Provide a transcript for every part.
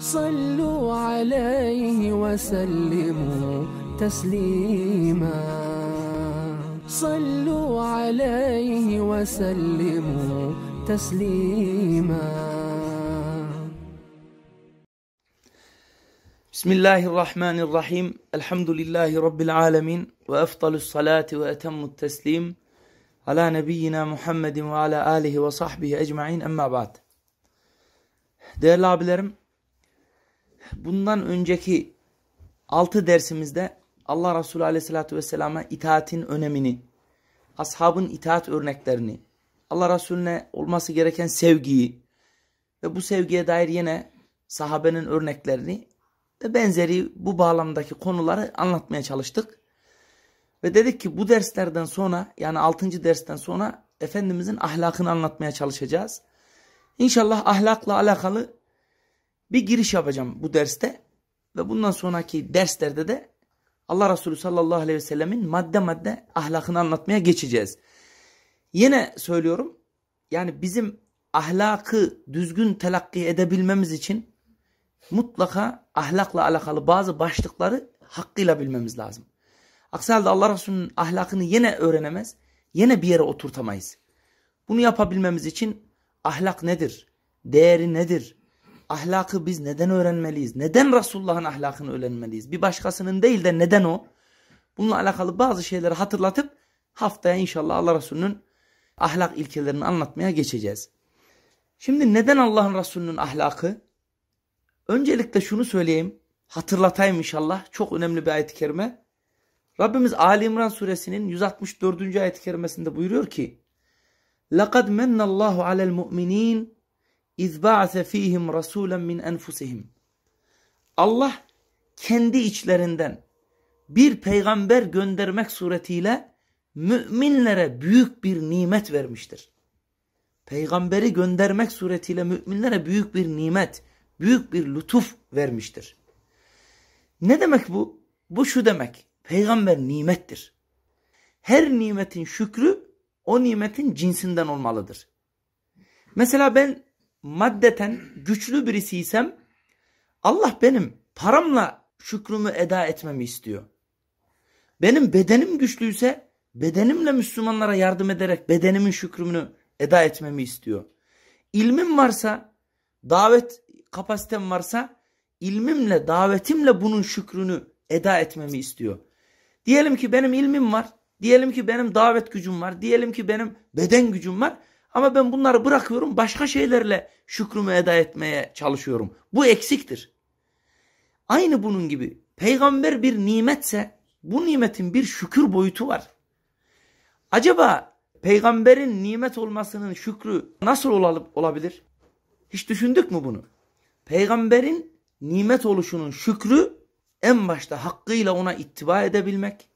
صلوا عليه وسلموا تسليما صلوا عليه وسلموا تسليما بسم الله الرحمن الرحيم الحمد لله رب العالمين وأفضل الصلاة وأتم التسليم على نبينا محمد وعلى اله وصحبه اجمعين اما بعد Değerli abilerim, bundan önceki 6 dersimizde Allah Resulü Aleyhisselatü Vesselam'a itaatin önemini, ashabın itaat örneklerini, Allah Resulüne olması gereken sevgiyi ve bu sevgiye dair yine sahabenin örneklerini ve benzeri bu bağlamdaki konuları anlatmaya çalıştık. Ve dedik ki bu derslerden sonra yani 6. dersten sonra Efendimizin ahlakını anlatmaya çalışacağız. İnşallah ahlakla alakalı bir giriş yapacağım bu derste ve bundan sonraki derslerde de Allah Resulü sallallahu aleyhi ve sellemin madde madde ahlakını anlatmaya geçeceğiz. Yine söylüyorum yani bizim ahlakı düzgün telakki edebilmemiz için mutlaka ahlakla alakalı bazı başlıkları hakkıyla bilmemiz lazım. Aksi halde Allah Resulü'nün ahlakını yine öğrenemez, yine bir yere oturtamayız. Bunu yapabilmemiz için ahlak nedir, değeri nedir, Ahlakı biz neden öğrenmeliyiz? Neden Resulullah'ın ahlakını öğrenmeliyiz? Bir başkasının değil de neden o? Bununla alakalı bazı şeyleri hatırlatıp haftaya inşallah Allah Resulü'nün ahlak ilkelerini anlatmaya geçeceğiz. Şimdi neden Allah'ın Resulü'nün ahlakı? Öncelikle şunu söyleyeyim. Hatırlatayım inşallah. Çok önemli bir ayet-i kerime. Rabbimiz Ali İmran suresinin 164. ayet-i kerimesinde buyuruyor ki لَقَدْ مَنَّ اللّٰهُ عَلَى الْمُؤْمِنِينَ izba'se fihim rasulen min enfusihim. Allah kendi içlerinden bir peygamber göndermek suretiyle müminlere büyük bir nimet vermiştir. Peygamberi göndermek suretiyle müminlere büyük bir nimet, büyük bir lütuf vermiştir. Ne demek bu? Bu şu demek. Peygamber nimettir. Her nimetin şükrü o nimetin cinsinden olmalıdır. Mesela ben maddeten güçlü birisiysem Allah benim paramla şükrümü eda etmemi istiyor. Benim bedenim güçlüyse bedenimle Müslümanlara yardım ederek bedenimin şükrümünü eda etmemi istiyor. İlmim varsa, davet kapasitem varsa ilmimle, davetimle bunun şükrünü eda etmemi istiyor. Diyelim ki benim ilmim var, diyelim ki benim davet gücüm var, diyelim ki benim beden gücüm var. Ama ben bunları bırakıyorum başka şeylerle şükrümü eda etmeye çalışıyorum. Bu eksiktir. Aynı bunun gibi peygamber bir nimetse bu nimetin bir şükür boyutu var. Acaba peygamberin nimet olmasının şükrü nasıl olabilir? Hiç düşündük mü bunu? Peygamberin nimet oluşunun şükrü en başta hakkıyla ona ittiba edebilmek,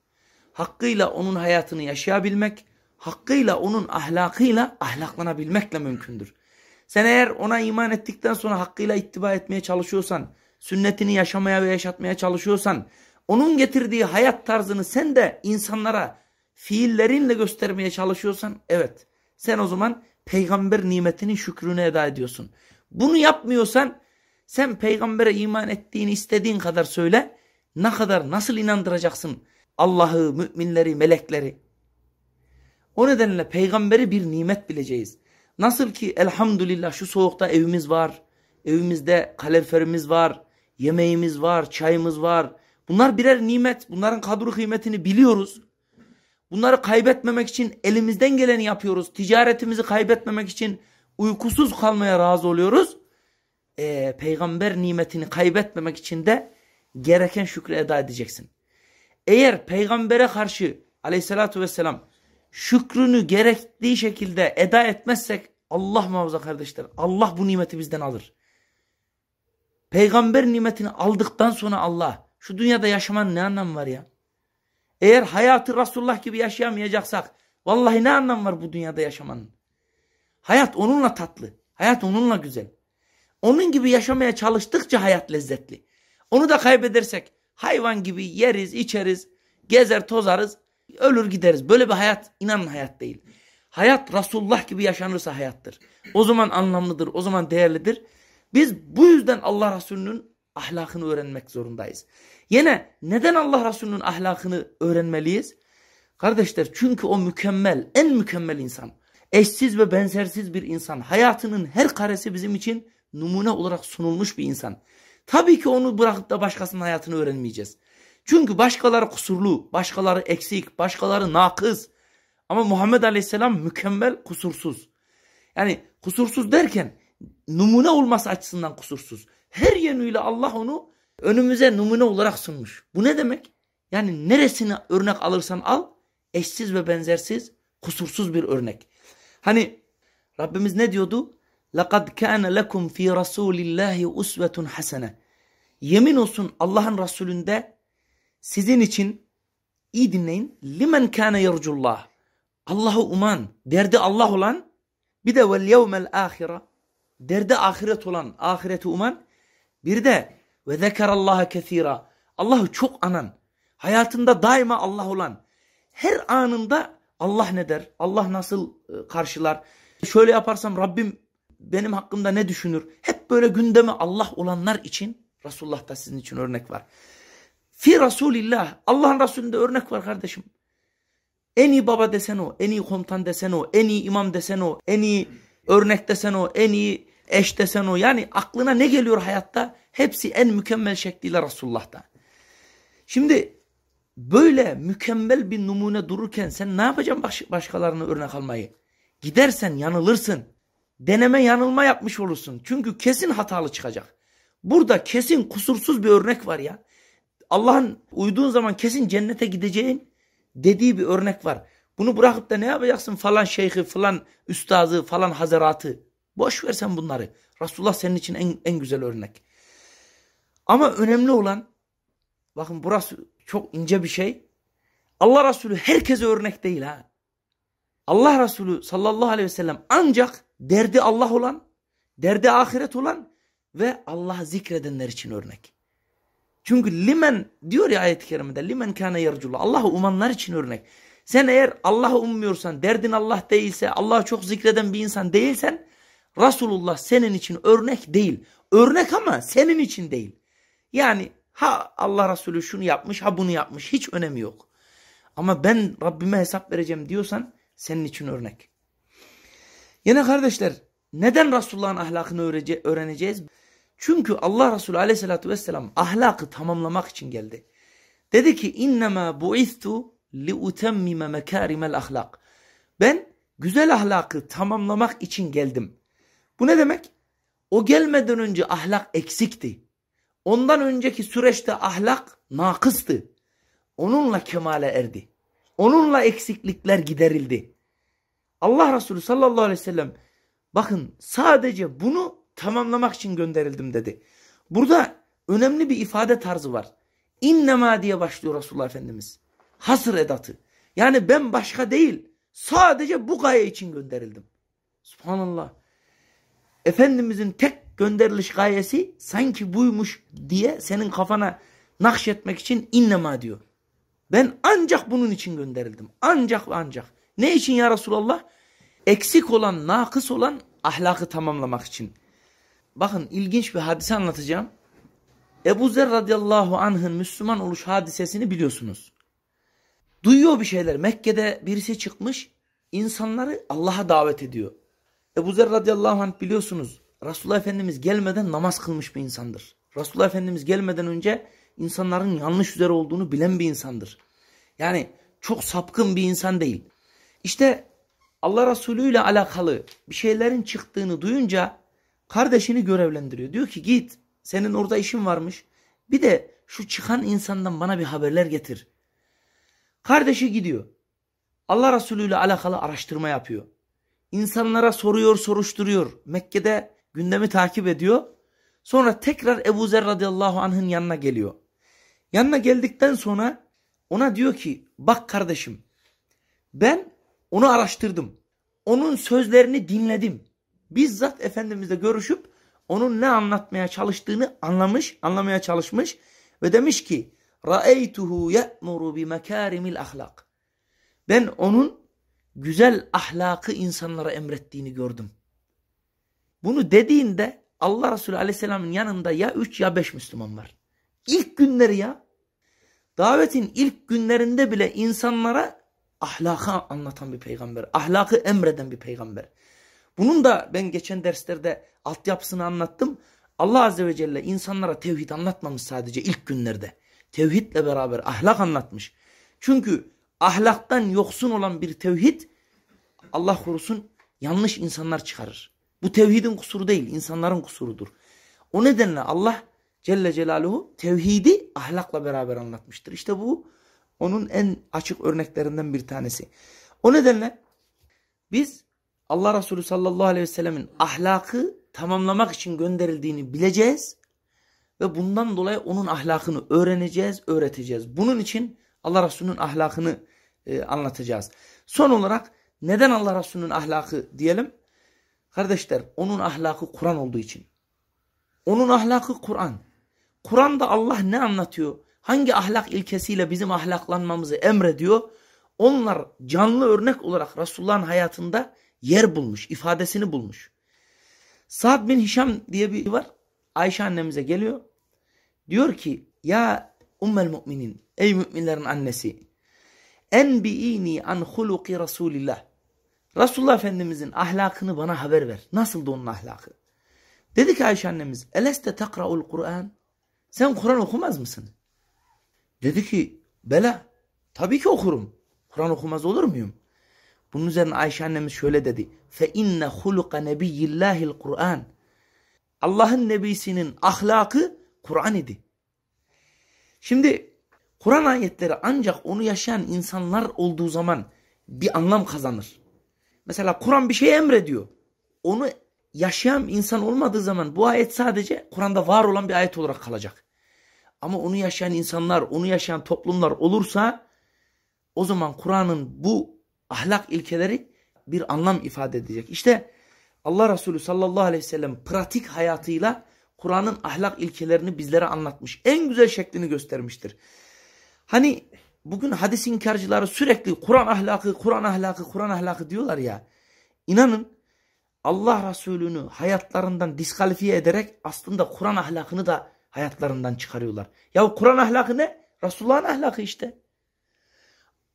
hakkıyla onun hayatını yaşayabilmek, hakkıyla onun ahlakıyla ahlaklanabilmekle mümkündür. Sen eğer ona iman ettikten sonra hakkıyla ittiba etmeye çalışıyorsan, sünnetini yaşamaya ve yaşatmaya çalışıyorsan, onun getirdiği hayat tarzını sen de insanlara fiillerinle göstermeye çalışıyorsan, evet sen o zaman peygamber nimetinin şükrünü eda ediyorsun. Bunu yapmıyorsan sen peygambere iman ettiğini istediğin kadar söyle, ne kadar nasıl inandıracaksın Allah'ı, müminleri, melekleri o nedenle peygamberi bir nimet bileceğiz. Nasıl ki elhamdülillah şu soğukta evimiz var. Evimizde kaloriferimiz var. Yemeğimiz var, çayımız var. Bunlar birer nimet. Bunların kadru kıymetini biliyoruz. Bunları kaybetmemek için elimizden geleni yapıyoruz. Ticaretimizi kaybetmemek için uykusuz kalmaya razı oluyoruz. Ee, peygamber nimetini kaybetmemek için de gereken şükrü eda edeceksin. Eğer peygambere karşı aleyhissalatü vesselam şükrünü gerektiği şekilde eda etmezsek Allah muhafaza kardeşler Allah bu nimeti bizden alır. Peygamber nimetini aldıktan sonra Allah şu dünyada yaşamanın ne anlamı var ya? Eğer hayatı Resulullah gibi yaşayamayacaksak vallahi ne anlamı var bu dünyada yaşamanın? Hayat onunla tatlı. Hayat onunla güzel. Onun gibi yaşamaya çalıştıkça hayat lezzetli. Onu da kaybedersek hayvan gibi yeriz, içeriz, gezer, tozarız. Ölür gideriz. Böyle bir hayat inanın hayat değil. Hayat Resulullah gibi yaşanırsa hayattır. O zaman anlamlıdır. O zaman değerlidir. Biz bu yüzden Allah Resulü'nün ahlakını öğrenmek zorundayız. Yine neden Allah Resulü'nün ahlakını öğrenmeliyiz? Kardeşler çünkü o mükemmel, en mükemmel insan. Eşsiz ve benzersiz bir insan. Hayatının her karesi bizim için numune olarak sunulmuş bir insan. Tabii ki onu bırakıp da başkasının hayatını öğrenmeyeceğiz. Çünkü başkaları kusurlu, başkaları eksik, başkaları nakız. Ama Muhammed Aleyhisselam mükemmel, kusursuz. Yani kusursuz derken numune olması açısından kusursuz. Her yönüyle Allah onu önümüze numune olarak sunmuş. Bu ne demek? Yani neresini örnek alırsan al, eşsiz ve benzersiz, kusursuz bir örnek. Hani Rabbimiz ne diyordu? لَقَدْ كَانَ لَكُمْ ف۪ي رَسُولِ اللّٰهِ اُسْوَةٌ حَسَنَةٌ Yemin olsun Allah'ın Resulü'nde sizin için iyi dinleyin. Limen kana yercullah. Allah'ı uman, derdi Allah olan bir de vel yevmel ahira. Derdi ahiret olan, ahireti uman. Bir de ve zekerallaha kesira. Allah'ı çok anan, hayatında daima Allah olan, her anında Allah ne der? Allah nasıl e, karşılar? Şöyle yaparsam Rabbim benim hakkımda ne düşünür? Hep böyle gündeme Allah olanlar için Resulullah da sizin için örnek var. Fi Resulillah. Allah'ın Resulünde örnek var kardeşim. En iyi baba desen o, en iyi komutan desen o, en iyi imam desen o, en iyi örnek desen o, en iyi eş desen o. Yani aklına ne geliyor hayatta? Hepsi en mükemmel şekliyle Resulullah'ta. Şimdi böyle mükemmel bir numune dururken sen ne yapacaksın baş başkalarına örnek almayı? Gidersen yanılırsın. Deneme yanılma yapmış olursun. Çünkü kesin hatalı çıkacak. Burada kesin kusursuz bir örnek var ya. Allah'ın uyduğun zaman kesin cennete gideceğin dediği bir örnek var. Bunu bırakıp da ne yapacaksın falan şeyhi falan üstazı falan hazaratı. Boş versen bunları. Resulullah senin için en, en güzel örnek. Ama önemli olan bakın burası çok ince bir şey. Allah Resulü herkese örnek değil ha. Allah Resulü sallallahu aleyhi ve sellem ancak derdi Allah olan, derdi ahiret olan ve Allah'ı zikredenler için örnek. Çünkü limen diyor ya ayet-i kerimede limen kana yercullah. Allah'ı umanlar için örnek. Sen eğer Allah'ı ummuyorsan, derdin Allah değilse, Allah'ı çok zikreden bir insan değilsen Resulullah senin için örnek değil. Örnek ama senin için değil. Yani ha Allah Resulü şunu yapmış, ha bunu yapmış. Hiç önemi yok. Ama ben Rabbime hesap vereceğim diyorsan senin için örnek. Yine kardeşler neden Resulullah'ın ahlakını öğreneceğiz? Çünkü Allah Resulü aleyhissalatü vesselam ahlakı tamamlamak için geldi. Dedi ki innema bu'ithu liutemmime mekârimel ahlak. Ben güzel ahlakı tamamlamak için geldim. Bu ne demek? O gelmeden önce ahlak eksikti. Ondan önceki süreçte ahlak nakıstı. Onunla kemale erdi. Onunla eksiklikler giderildi. Allah Resulü sallallahu aleyhi ve sellem bakın sadece bunu tamamlamak için gönderildim dedi. Burada önemli bir ifade tarzı var. İnnema diye başlıyor Resulullah Efendimiz. Hasır edatı. Yani ben başka değil sadece bu gaye için gönderildim. Subhanallah. Efendimizin tek gönderiliş gayesi sanki buymuş diye senin kafana nakşetmek için innema diyor. Ben ancak bunun için gönderildim. Ancak ve ancak. Ne için ya Resulallah? Eksik olan, nakıs olan ahlakı tamamlamak için bakın ilginç bir hadise anlatacağım. Ebu Zer radıyallahu anh'ın Müslüman oluş hadisesini biliyorsunuz. Duyuyor bir şeyler. Mekke'de birisi çıkmış insanları Allah'a davet ediyor. Ebu Zer radıyallahu anh biliyorsunuz Resulullah Efendimiz gelmeden namaz kılmış bir insandır. Resulullah Efendimiz gelmeden önce insanların yanlış üzere olduğunu bilen bir insandır. Yani çok sapkın bir insan değil. İşte Allah Resulü ile alakalı bir şeylerin çıktığını duyunca Kardeşini görevlendiriyor. Diyor ki git senin orada işin varmış. Bir de şu çıkan insandan bana bir haberler getir. Kardeşi gidiyor. Allah Resulü ile alakalı araştırma yapıyor. İnsanlara soruyor, soruşturuyor. Mekke'de gündemi takip ediyor. Sonra tekrar Ebu Zer radıyallahu anh'ın yanına geliyor. Yanına geldikten sonra ona diyor ki bak kardeşim ben onu araştırdım. Onun sözlerini dinledim bizzat Efendimizle görüşüp onun ne anlatmaya çalıştığını anlamış, anlamaya çalışmış ve demiş ki رَأَيْتُهُ يَأْمُرُ بِمَكَارِمِ ahlak. Ben onun güzel ahlakı insanlara emrettiğini gördüm. Bunu dediğinde Allah Resulü Aleyhisselam'ın yanında ya üç ya beş Müslüman var. İlk günleri ya. Davetin ilk günlerinde bile insanlara ahlakı anlatan bir peygamber. Ahlakı emreden bir peygamber. Bunun da ben geçen derslerde altyapısını anlattım. Allah Azze ve Celle insanlara tevhid anlatmamış sadece ilk günlerde. Tevhidle beraber ahlak anlatmış. Çünkü ahlaktan yoksun olan bir tevhid Allah korusun yanlış insanlar çıkarır. Bu tevhidin kusuru değil insanların kusurudur. O nedenle Allah Celle Celaluhu tevhidi ahlakla beraber anlatmıştır. İşte bu onun en açık örneklerinden bir tanesi. O nedenle biz Allah Resulü sallallahu aleyhi ve sellemin ahlakı tamamlamak için gönderildiğini bileceğiz ve bundan dolayı onun ahlakını öğreneceğiz, öğreteceğiz. Bunun için Allah Resulü'nün ahlakını e, anlatacağız. Son olarak neden Allah Resulü'nün ahlakı diyelim? Kardeşler onun ahlakı Kur'an olduğu için. Onun ahlakı Kur'an. Kur'an'da Allah ne anlatıyor? Hangi ahlak ilkesiyle bizim ahlaklanmamızı emrediyor? Onlar canlı örnek olarak Resulullah'ın hayatında yer bulmuş, ifadesini bulmuş. Sa'd bin Hişam diye bir var. Ayşe annemize geliyor. Diyor ki ya ummel müminin ey müminlerin annesi enbi'ini an huluki Resulillah. Resulullah Efendimizin ahlakını bana haber ver. Nasıldı onun ahlakı? Dedi ki Ayşe annemiz eleste takra'ul Kur'an sen Kur'an okumaz mısın? Dedi ki bela tabii ki okurum. Kur'an okumaz olur muyum? Bunun üzerine Ayşe annemiz şöyle dedi. Fe inne huluka nebiyyillahil Kur'an. Allah'ın nebisinin ahlakı Kur'an idi. Şimdi Kur'an ayetleri ancak onu yaşayan insanlar olduğu zaman bir anlam kazanır. Mesela Kur'an bir şey emrediyor. Onu yaşayan insan olmadığı zaman bu ayet sadece Kur'an'da var olan bir ayet olarak kalacak. Ama onu yaşayan insanlar, onu yaşayan toplumlar olursa o zaman Kur'an'ın bu ahlak ilkeleri bir anlam ifade edecek. İşte Allah Resulü sallallahu aleyhi ve sellem pratik hayatıyla Kur'an'ın ahlak ilkelerini bizlere anlatmış. En güzel şeklini göstermiştir. Hani bugün hadis inkarcıları sürekli Kur'an ahlakı, Kur'an ahlakı, Kur'an ahlakı diyorlar ya. İnanın Allah Resulü'nü hayatlarından diskalifiye ederek aslında Kur'an ahlakını da hayatlarından çıkarıyorlar. Ya Kur'an ahlakı ne? Resulullah'ın ahlakı işte.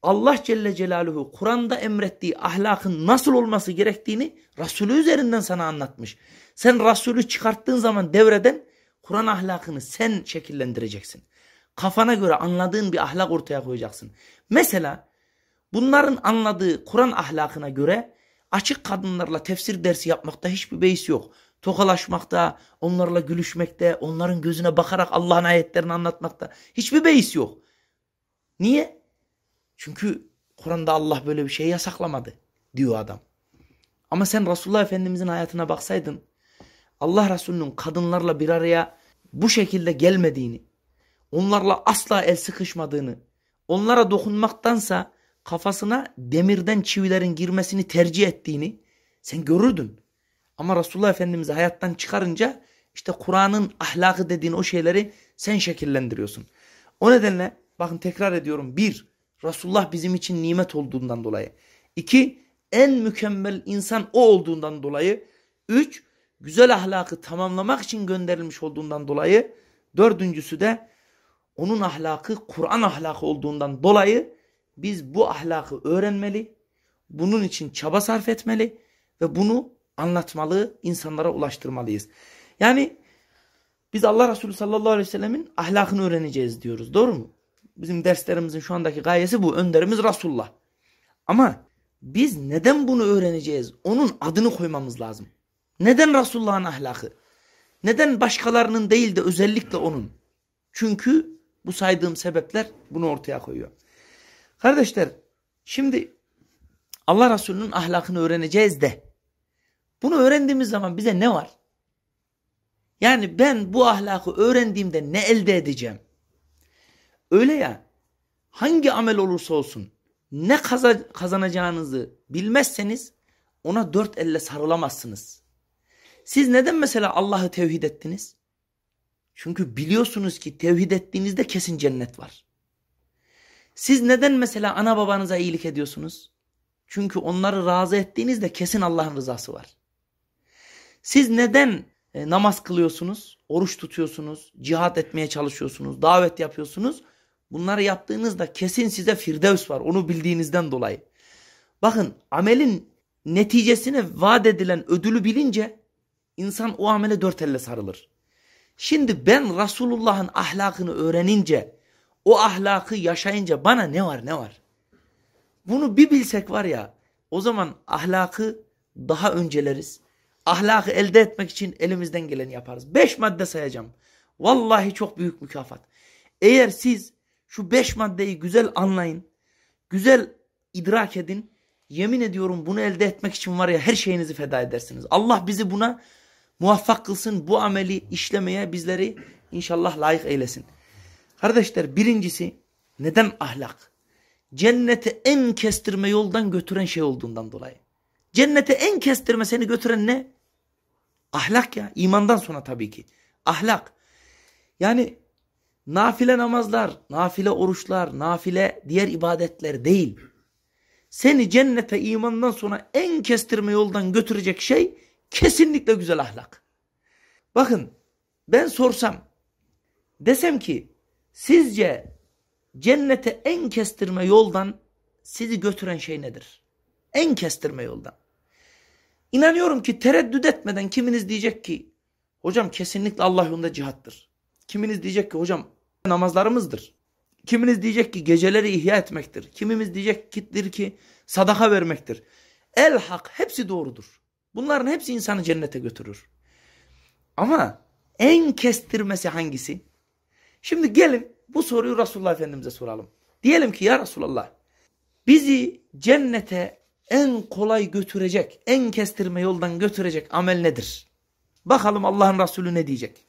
Allah Celle Celaluhu Kur'an'da emrettiği ahlakın nasıl olması gerektiğini Resulü üzerinden sana anlatmış. Sen Resulü çıkarttığın zaman devreden Kur'an ahlakını sen şekillendireceksin. Kafana göre anladığın bir ahlak ortaya koyacaksın. Mesela bunların anladığı Kur'an ahlakına göre açık kadınlarla tefsir dersi yapmakta hiçbir beis yok. Tokalaşmakta, onlarla gülüşmekte, onların gözüne bakarak Allah'ın ayetlerini anlatmakta hiçbir beis yok. Niye? Çünkü Kur'an'da Allah böyle bir şey yasaklamadı diyor adam. Ama sen Resulullah Efendimizin hayatına baksaydın Allah Resulü'nün kadınlarla bir araya bu şekilde gelmediğini, onlarla asla el sıkışmadığını, onlara dokunmaktansa kafasına demirden çivilerin girmesini tercih ettiğini sen görürdün. Ama Resulullah Efendimiz'i hayattan çıkarınca işte Kur'an'ın ahlakı dediğin o şeyleri sen şekillendiriyorsun. O nedenle bakın tekrar ediyorum. Bir, Resulullah bizim için nimet olduğundan dolayı. İki, en mükemmel insan o olduğundan dolayı. Üç, güzel ahlakı tamamlamak için gönderilmiş olduğundan dolayı. Dördüncüsü de onun ahlakı Kur'an ahlakı olduğundan dolayı biz bu ahlakı öğrenmeli, bunun için çaba sarf etmeli ve bunu anlatmalı, insanlara ulaştırmalıyız. Yani biz Allah Resulü sallallahu aleyhi ve sellemin ahlakını öğreneceğiz diyoruz. Doğru mu? Bizim derslerimizin şu andaki gayesi bu. Önderimiz Resulullah. Ama biz neden bunu öğreneceğiz? Onun adını koymamız lazım. Neden Resulullah'ın ahlakı? Neden başkalarının değil de özellikle onun? Çünkü bu saydığım sebepler bunu ortaya koyuyor. Kardeşler şimdi Allah Resulü'nün ahlakını öğreneceğiz de bunu öğrendiğimiz zaman bize ne var? Yani ben bu ahlakı öğrendiğimde ne elde edeceğim? Öyle ya hangi amel olursa olsun ne kazanacağınızı bilmezseniz ona dört elle sarılamazsınız. Siz neden mesela Allah'ı tevhid ettiniz? Çünkü biliyorsunuz ki tevhid ettiğinizde kesin cennet var. Siz neden mesela ana babanıza iyilik ediyorsunuz? Çünkü onları razı ettiğinizde kesin Allah'ın rızası var. Siz neden e, namaz kılıyorsunuz, oruç tutuyorsunuz, cihat etmeye çalışıyorsunuz, davet yapıyorsunuz? Bunları yaptığınızda kesin size firdevs var. Onu bildiğinizden dolayı. Bakın amelin neticesine vaat edilen ödülü bilince insan o amele dört elle sarılır. Şimdi ben Resulullah'ın ahlakını öğrenince o ahlakı yaşayınca bana ne var ne var? Bunu bir bilsek var ya o zaman ahlakı daha önceleriz. Ahlakı elde etmek için elimizden geleni yaparız. Beş madde sayacağım. Vallahi çok büyük mükafat. Eğer siz şu beş maddeyi güzel anlayın. Güzel idrak edin. Yemin ediyorum bunu elde etmek için var ya her şeyinizi feda edersiniz. Allah bizi buna muvaffak kılsın. Bu ameli işlemeye bizleri inşallah layık eylesin. Kardeşler birincisi neden ahlak? Cennete en kestirme yoldan götüren şey olduğundan dolayı. Cennete en kestirme seni götüren ne? Ahlak ya. imandan sonra tabii ki. Ahlak. Yani nafile namazlar, nafile oruçlar, nafile diğer ibadetler değil. Seni cennete imandan sonra en kestirme yoldan götürecek şey kesinlikle güzel ahlak. Bakın ben sorsam desem ki sizce cennete en kestirme yoldan sizi götüren şey nedir? En kestirme yoldan. İnanıyorum ki tereddüt etmeden kiminiz diyecek ki hocam kesinlikle Allah yolunda cihattır. Kiminiz diyecek ki hocam namazlarımızdır. Kiminiz diyecek ki geceleri ihya etmektir. Kimimiz diyecek kittir ki sadaka vermektir. El hak hepsi doğrudur. Bunların hepsi insanı cennete götürür. Ama en kestirmesi hangisi? Şimdi gelin bu soruyu Resulullah Efendimiz'e soralım. Diyelim ki ya Resulullah bizi cennete en kolay götürecek, en kestirme yoldan götürecek amel nedir? Bakalım Allah'ın Resulü ne diyecek?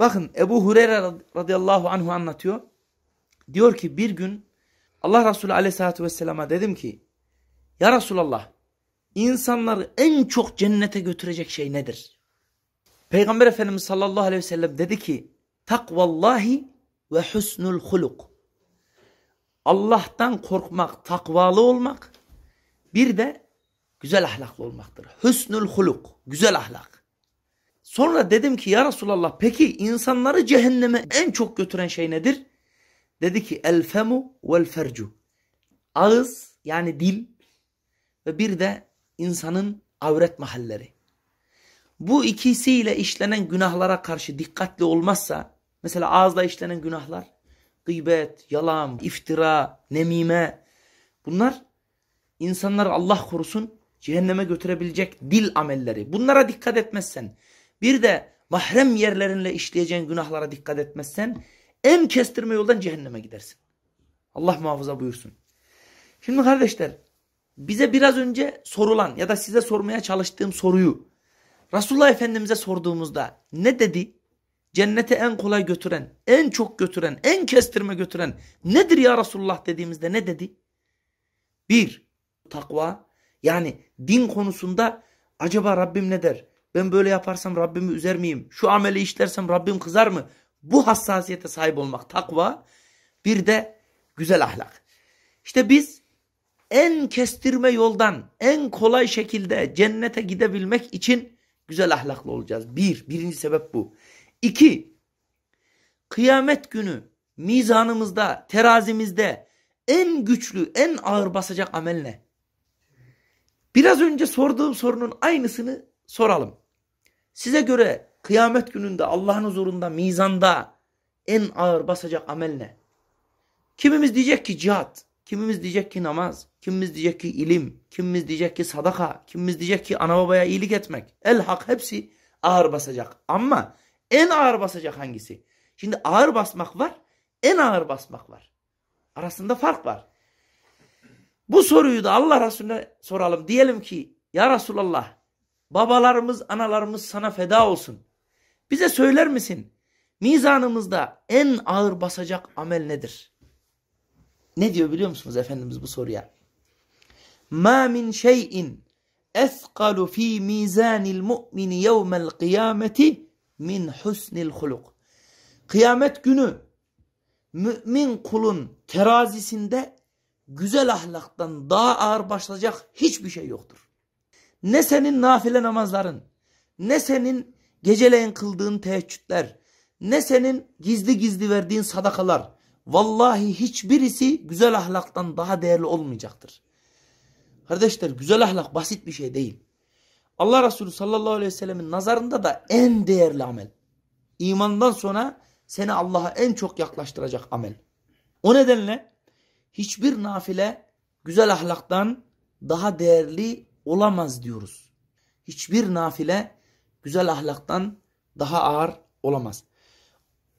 Bakın Ebu Hureyre radıyallahu anhu anlatıyor. Diyor ki bir gün Allah Resulü aleyhissalatü vesselama dedim ki Ya Resulallah insanları en çok cennete götürecek şey nedir? Peygamber Efendimiz sallallahu aleyhi ve sellem dedi ki takvallahi ve husnul huluk. Allah'tan korkmak, takvalı olmak bir de güzel ahlaklı olmaktır. Hüsnül huluk, güzel ahlak. Sonra dedim ki ya Resulallah peki insanları cehenneme en çok götüren şey nedir? Dedi ki el femu vel fercu. Ağız yani dil ve bir de insanın avret mahalleri. Bu ikisiyle işlenen günahlara karşı dikkatli olmazsa mesela ağızla işlenen günahlar gıybet, yalan, iftira, nemime bunlar insanları Allah korusun cehenneme götürebilecek dil amelleri. Bunlara dikkat etmezsen bir de mahrem yerlerinle işleyeceğin günahlara dikkat etmezsen en kestirme yoldan cehenneme gidersin. Allah muhafaza buyursun. Şimdi kardeşler bize biraz önce sorulan ya da size sormaya çalıştığım soruyu Resulullah Efendimiz'e sorduğumuzda ne dedi? Cennete en kolay götüren, en çok götüren, en kestirme götüren nedir ya Resulullah dediğimizde ne dedi? Bir, takva yani din konusunda acaba Rabbim ne der? Ben böyle yaparsam Rabbimi üzer miyim? Şu ameli işlersem Rabbim kızar mı? Bu hassasiyete sahip olmak takva. Bir de güzel ahlak. İşte biz en kestirme yoldan, en kolay şekilde cennete gidebilmek için güzel ahlaklı olacağız. Bir, birinci sebep bu. İki, kıyamet günü mizanımızda, terazimizde en güçlü, en ağır basacak amel ne? Biraz önce sorduğum sorunun aynısını soralım. Size göre kıyamet gününde Allah'ın huzurunda mizanda en ağır basacak amel ne? Kimimiz diyecek ki cihat, kimimiz diyecek ki namaz, kimimiz diyecek ki ilim, kimimiz diyecek ki sadaka, kimimiz diyecek ki ana babaya iyilik etmek. El hak hepsi ağır basacak. Ama en ağır basacak hangisi? Şimdi ağır basmak var, en ağır basmak var. Arasında fark var. Bu soruyu da Allah Resulüne soralım. Diyelim ki ya Resulallah Babalarımız, analarımız sana feda olsun. Bize söyler misin? Mizanımızda en ağır basacak amel nedir? Ne diyor biliyor musunuz Efendimiz bu soruya? Ma min şeyin اثقل في ميزان المؤمن يوم القيامة min husnil huluk. Kıyamet günü mümin kulun terazisinde güzel ahlaktan daha ağır başlayacak hiçbir şey yoktur. Ne senin nafile namazların, ne senin geceleyin kıldığın teheccüdler, ne senin gizli gizli verdiğin sadakalar. Vallahi hiçbirisi güzel ahlaktan daha değerli olmayacaktır. Kardeşler güzel ahlak basit bir şey değil. Allah Resulü sallallahu aleyhi ve sellemin nazarında da en değerli amel. İmandan sonra seni Allah'a en çok yaklaştıracak amel. O nedenle hiçbir nafile güzel ahlaktan daha değerli olamaz diyoruz. Hiçbir nafile güzel ahlaktan daha ağır olamaz.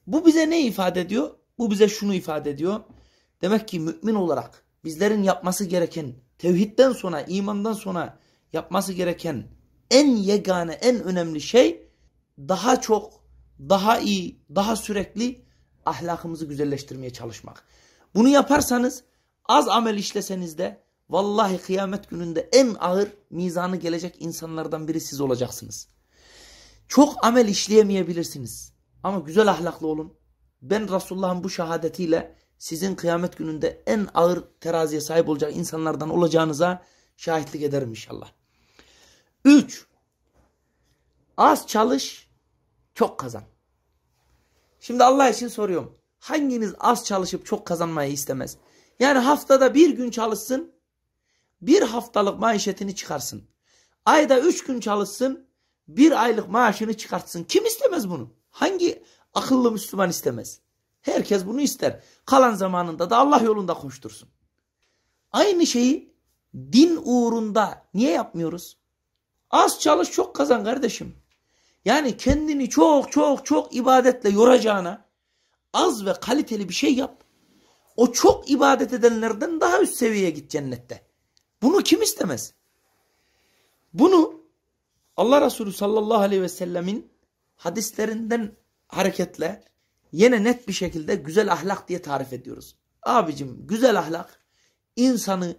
Bu bize ne ifade ediyor? Bu bize şunu ifade ediyor. Demek ki mümin olarak bizlerin yapması gereken tevhidden sonra, imandan sonra yapması gereken en yegane, en önemli şey daha çok, daha iyi, daha sürekli ahlakımızı güzelleştirmeye çalışmak. Bunu yaparsanız az amel işleseniz de Vallahi kıyamet gününde en ağır mizanı gelecek insanlardan biri siz olacaksınız. Çok amel işleyemeyebilirsiniz. Ama güzel ahlaklı olun. Ben Resulullah'ın bu şehadetiyle sizin kıyamet gününde en ağır teraziye sahip olacak insanlardan olacağınıza şahitlik ederim inşallah. 3. Az çalış, çok kazan. Şimdi Allah için soruyorum. Hanginiz az çalışıp çok kazanmayı istemez? Yani haftada bir gün çalışsın, bir haftalık maişetini çıkarsın. Ayda üç gün çalışsın bir aylık maaşını çıkartsın. Kim istemez bunu? Hangi akıllı Müslüman istemez? Herkes bunu ister. Kalan zamanında da Allah yolunda koştursun. Aynı şeyi din uğrunda niye yapmıyoruz? Az çalış çok kazan kardeşim. Yani kendini çok çok çok ibadetle yoracağına az ve kaliteli bir şey yap. O çok ibadet edenlerden daha üst seviyeye git cennette. Bunu kim istemez? Bunu Allah Resulü sallallahu aleyhi ve sellemin hadislerinden hareketle yine net bir şekilde güzel ahlak diye tarif ediyoruz. Abicim güzel ahlak insanı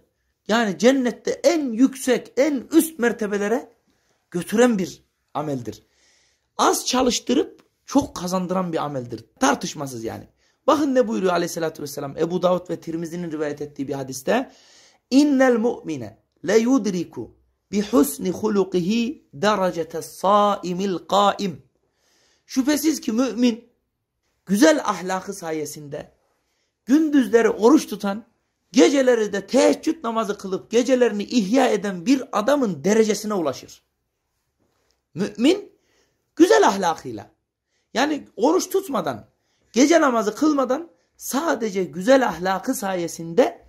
yani cennette en yüksek en üst mertebelere götüren bir ameldir. Az çalıştırıp çok kazandıran bir ameldir. Tartışmasız yani. Bakın ne buyuruyor aleyhissalatü vesselam Ebu Davud ve Tirmizi'nin rivayet ettiği bir hadiste innel mu'mine le yudriku bi husni hulukihi derecete saimil kaim. Şüphesiz ki mümin güzel ahlakı sayesinde gündüzleri oruç tutan, geceleri de teheccüd namazı kılıp gecelerini ihya eden bir adamın derecesine ulaşır. Mümin güzel ahlakıyla yani oruç tutmadan, gece namazı kılmadan sadece güzel ahlakı sayesinde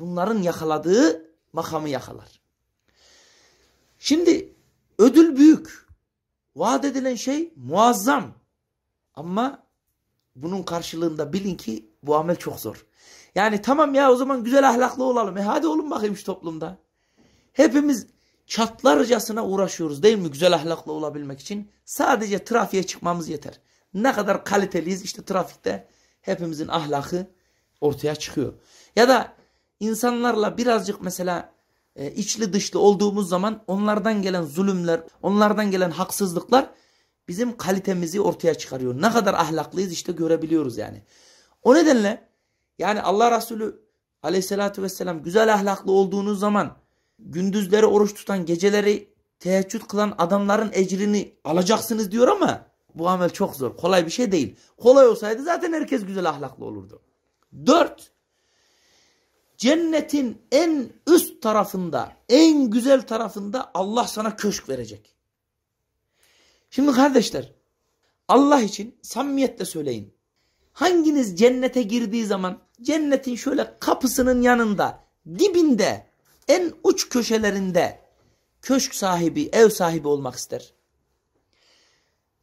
bunların yakaladığı makamı yakalar. Şimdi ödül büyük. Vaat edilen şey muazzam. Ama bunun karşılığında bilin ki bu amel çok zor. Yani tamam ya o zaman güzel ahlaklı olalım. E hadi olun bakayım şu toplumda. Hepimiz çatlarcasına uğraşıyoruz değil mi güzel ahlaklı olabilmek için? Sadece trafiğe çıkmamız yeter. Ne kadar kaliteliyiz işte trafikte hepimizin ahlakı ortaya çıkıyor. Ya da insanlarla birazcık mesela e, içli dışlı olduğumuz zaman onlardan gelen zulümler, onlardan gelen haksızlıklar bizim kalitemizi ortaya çıkarıyor. Ne kadar ahlaklıyız işte görebiliyoruz yani. O nedenle yani Allah Resulü aleyhissalatü vesselam güzel ahlaklı olduğunuz zaman gündüzleri oruç tutan, geceleri teheccüd kılan adamların ecrini alacaksınız diyor ama bu amel çok zor. Kolay bir şey değil. Kolay olsaydı zaten herkes güzel ahlaklı olurdu. Dört, Cennetin en üst tarafında, en güzel tarafında Allah sana köşk verecek. Şimdi kardeşler, Allah için samimiyetle söyleyin. Hanginiz cennete girdiği zaman cennetin şöyle kapısının yanında, dibinde, en uç köşelerinde köşk sahibi, ev sahibi olmak ister?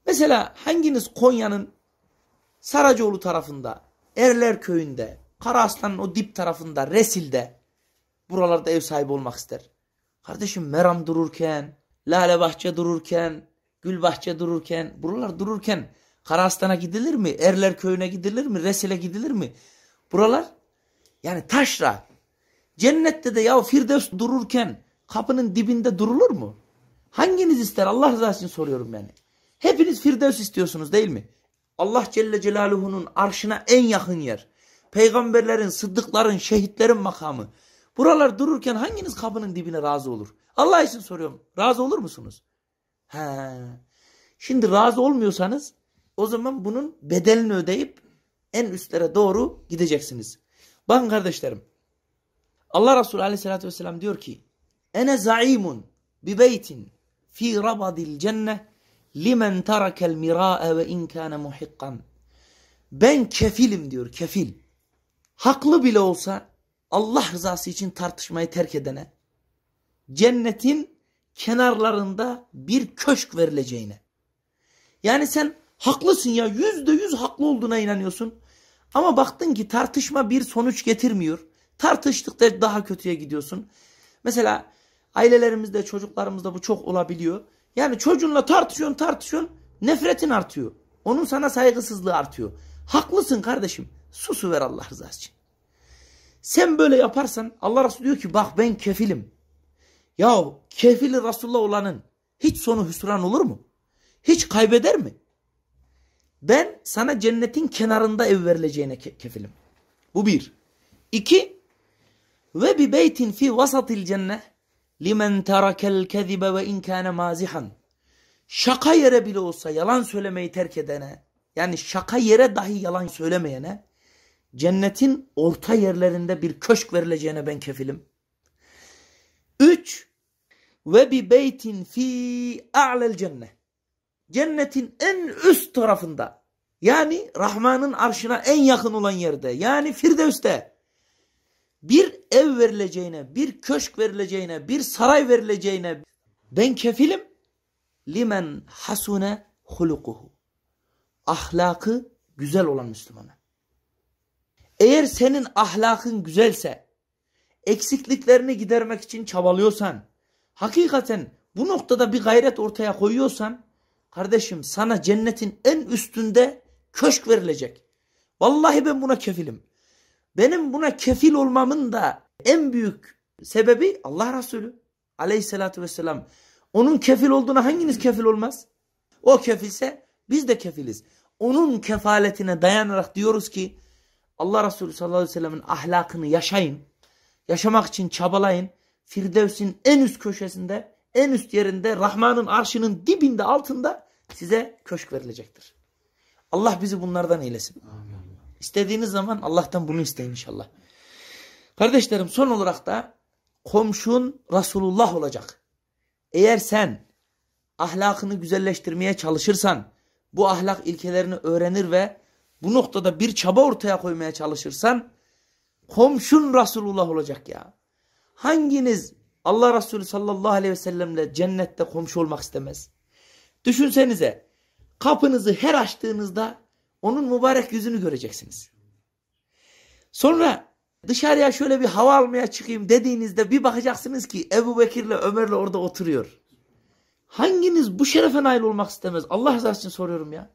Mesela hanginiz Konya'nın Saracoğlu tarafında, Erler köyünde, Kara Aslan'ın o dip tarafında, Resil'de buralarda ev sahibi olmak ister. Kardeşim Meram dururken, Lale Bahçe dururken, Gül Bahçe dururken, buralar dururken Kara Aslan'a gidilir mi? Erler Köyü'ne gidilir mi? Resil'e gidilir mi? Buralar yani taşra. Cennette de ya Firdevs dururken kapının dibinde durulur mu? Hanginiz ister? Allah razı için soruyorum yani. Hepiniz Firdevs istiyorsunuz değil mi? Allah Celle Celaluhu'nun arşına en yakın yer peygamberlerin, sıddıkların, şehitlerin makamı. Buralar dururken hanginiz kapının dibine razı olur? Allah için soruyorum. Razı olur musunuz? He. Şimdi razı olmuyorsanız o zaman bunun bedelini ödeyip en üstlere doğru gideceksiniz. Bakın kardeşlerim. Allah Resulü aleyhissalatü vesselam diyor ki Ene zaimun bi beytin fi rabadil cenne limen terakel mira'e ve inkâne muhikkan. Ben kefilim diyor kefil haklı bile olsa Allah rızası için tartışmayı terk edene cennetin kenarlarında bir köşk verileceğine. Yani sen haklısın ya yüzde yüz haklı olduğuna inanıyorsun. Ama baktın ki tartışma bir sonuç getirmiyor. Tartıştıkça daha kötüye gidiyorsun. Mesela ailelerimizde çocuklarımızda bu çok olabiliyor. Yani çocuğunla tartışıyorsun tartışıyorsun nefretin artıyor. Onun sana saygısızlığı artıyor. Haklısın kardeşim. Susu ver Allah rızası için. Sen böyle yaparsan Allah Resulü diyor ki bak ben kefilim. Ya kefili Resulullah olanın hiç sonu hüsran olur mu? Hiç kaybeder mi? Ben sana cennetin kenarında ev verileceğine ke kefilim. Bu bir. İki. Ve bi beytin fi vasatil cenne limen terakel kezibe ve inkâne mazihan. Şaka yere bile olsa yalan söylemeyi terk edene yani şaka yere dahi yalan söylemeyene Cennetin orta yerlerinde bir köşk verileceğine ben kefilim. Üç, ve bi beytin fi a'lel cennet. Cennetin en üst tarafında yani Rahman'ın arşına en yakın olan yerde yani Firdevs'te bir ev verileceğine, bir köşk verileceğine, bir saray verileceğine ben kefilim. Limen hasune hulukuhu. Ahlakı güzel olan Müslümana. Eğer senin ahlakın güzelse, eksikliklerini gidermek için çabalıyorsan, hakikaten bu noktada bir gayret ortaya koyuyorsan, kardeşim sana cennetin en üstünde köşk verilecek. Vallahi ben buna kefilim. Benim buna kefil olmamın da en büyük sebebi Allah Resulü aleyhissalatü vesselam. Onun kefil olduğuna hanginiz kefil olmaz? O kefilse biz de kefiliz. Onun kefaletine dayanarak diyoruz ki Allah Resulü sallallahu aleyhi ve sellemin ahlakını yaşayın. Yaşamak için çabalayın. Firdevs'in en üst köşesinde, en üst yerinde, Rahman'ın arşının dibinde, altında size köşk verilecektir. Allah bizi bunlardan eylesin. Amin. İstediğiniz zaman Allah'tan bunu isteyin inşallah. Kardeşlerim son olarak da komşun Resulullah olacak. Eğer sen ahlakını güzelleştirmeye çalışırsan, bu ahlak ilkelerini öğrenir ve bu noktada bir çaba ortaya koymaya çalışırsan komşun Resulullah olacak ya. Hanginiz Allah Resulü sallallahu aleyhi ve sellemle cennette komşu olmak istemez? Düşünsenize kapınızı her açtığınızda onun mübarek yüzünü göreceksiniz. Sonra dışarıya şöyle bir hava almaya çıkayım dediğinizde bir bakacaksınız ki Ebu Bekir'le Ömer'le orada oturuyor. Hanginiz bu şerefe nail olmak istemez? Allah razı olsun soruyorum ya.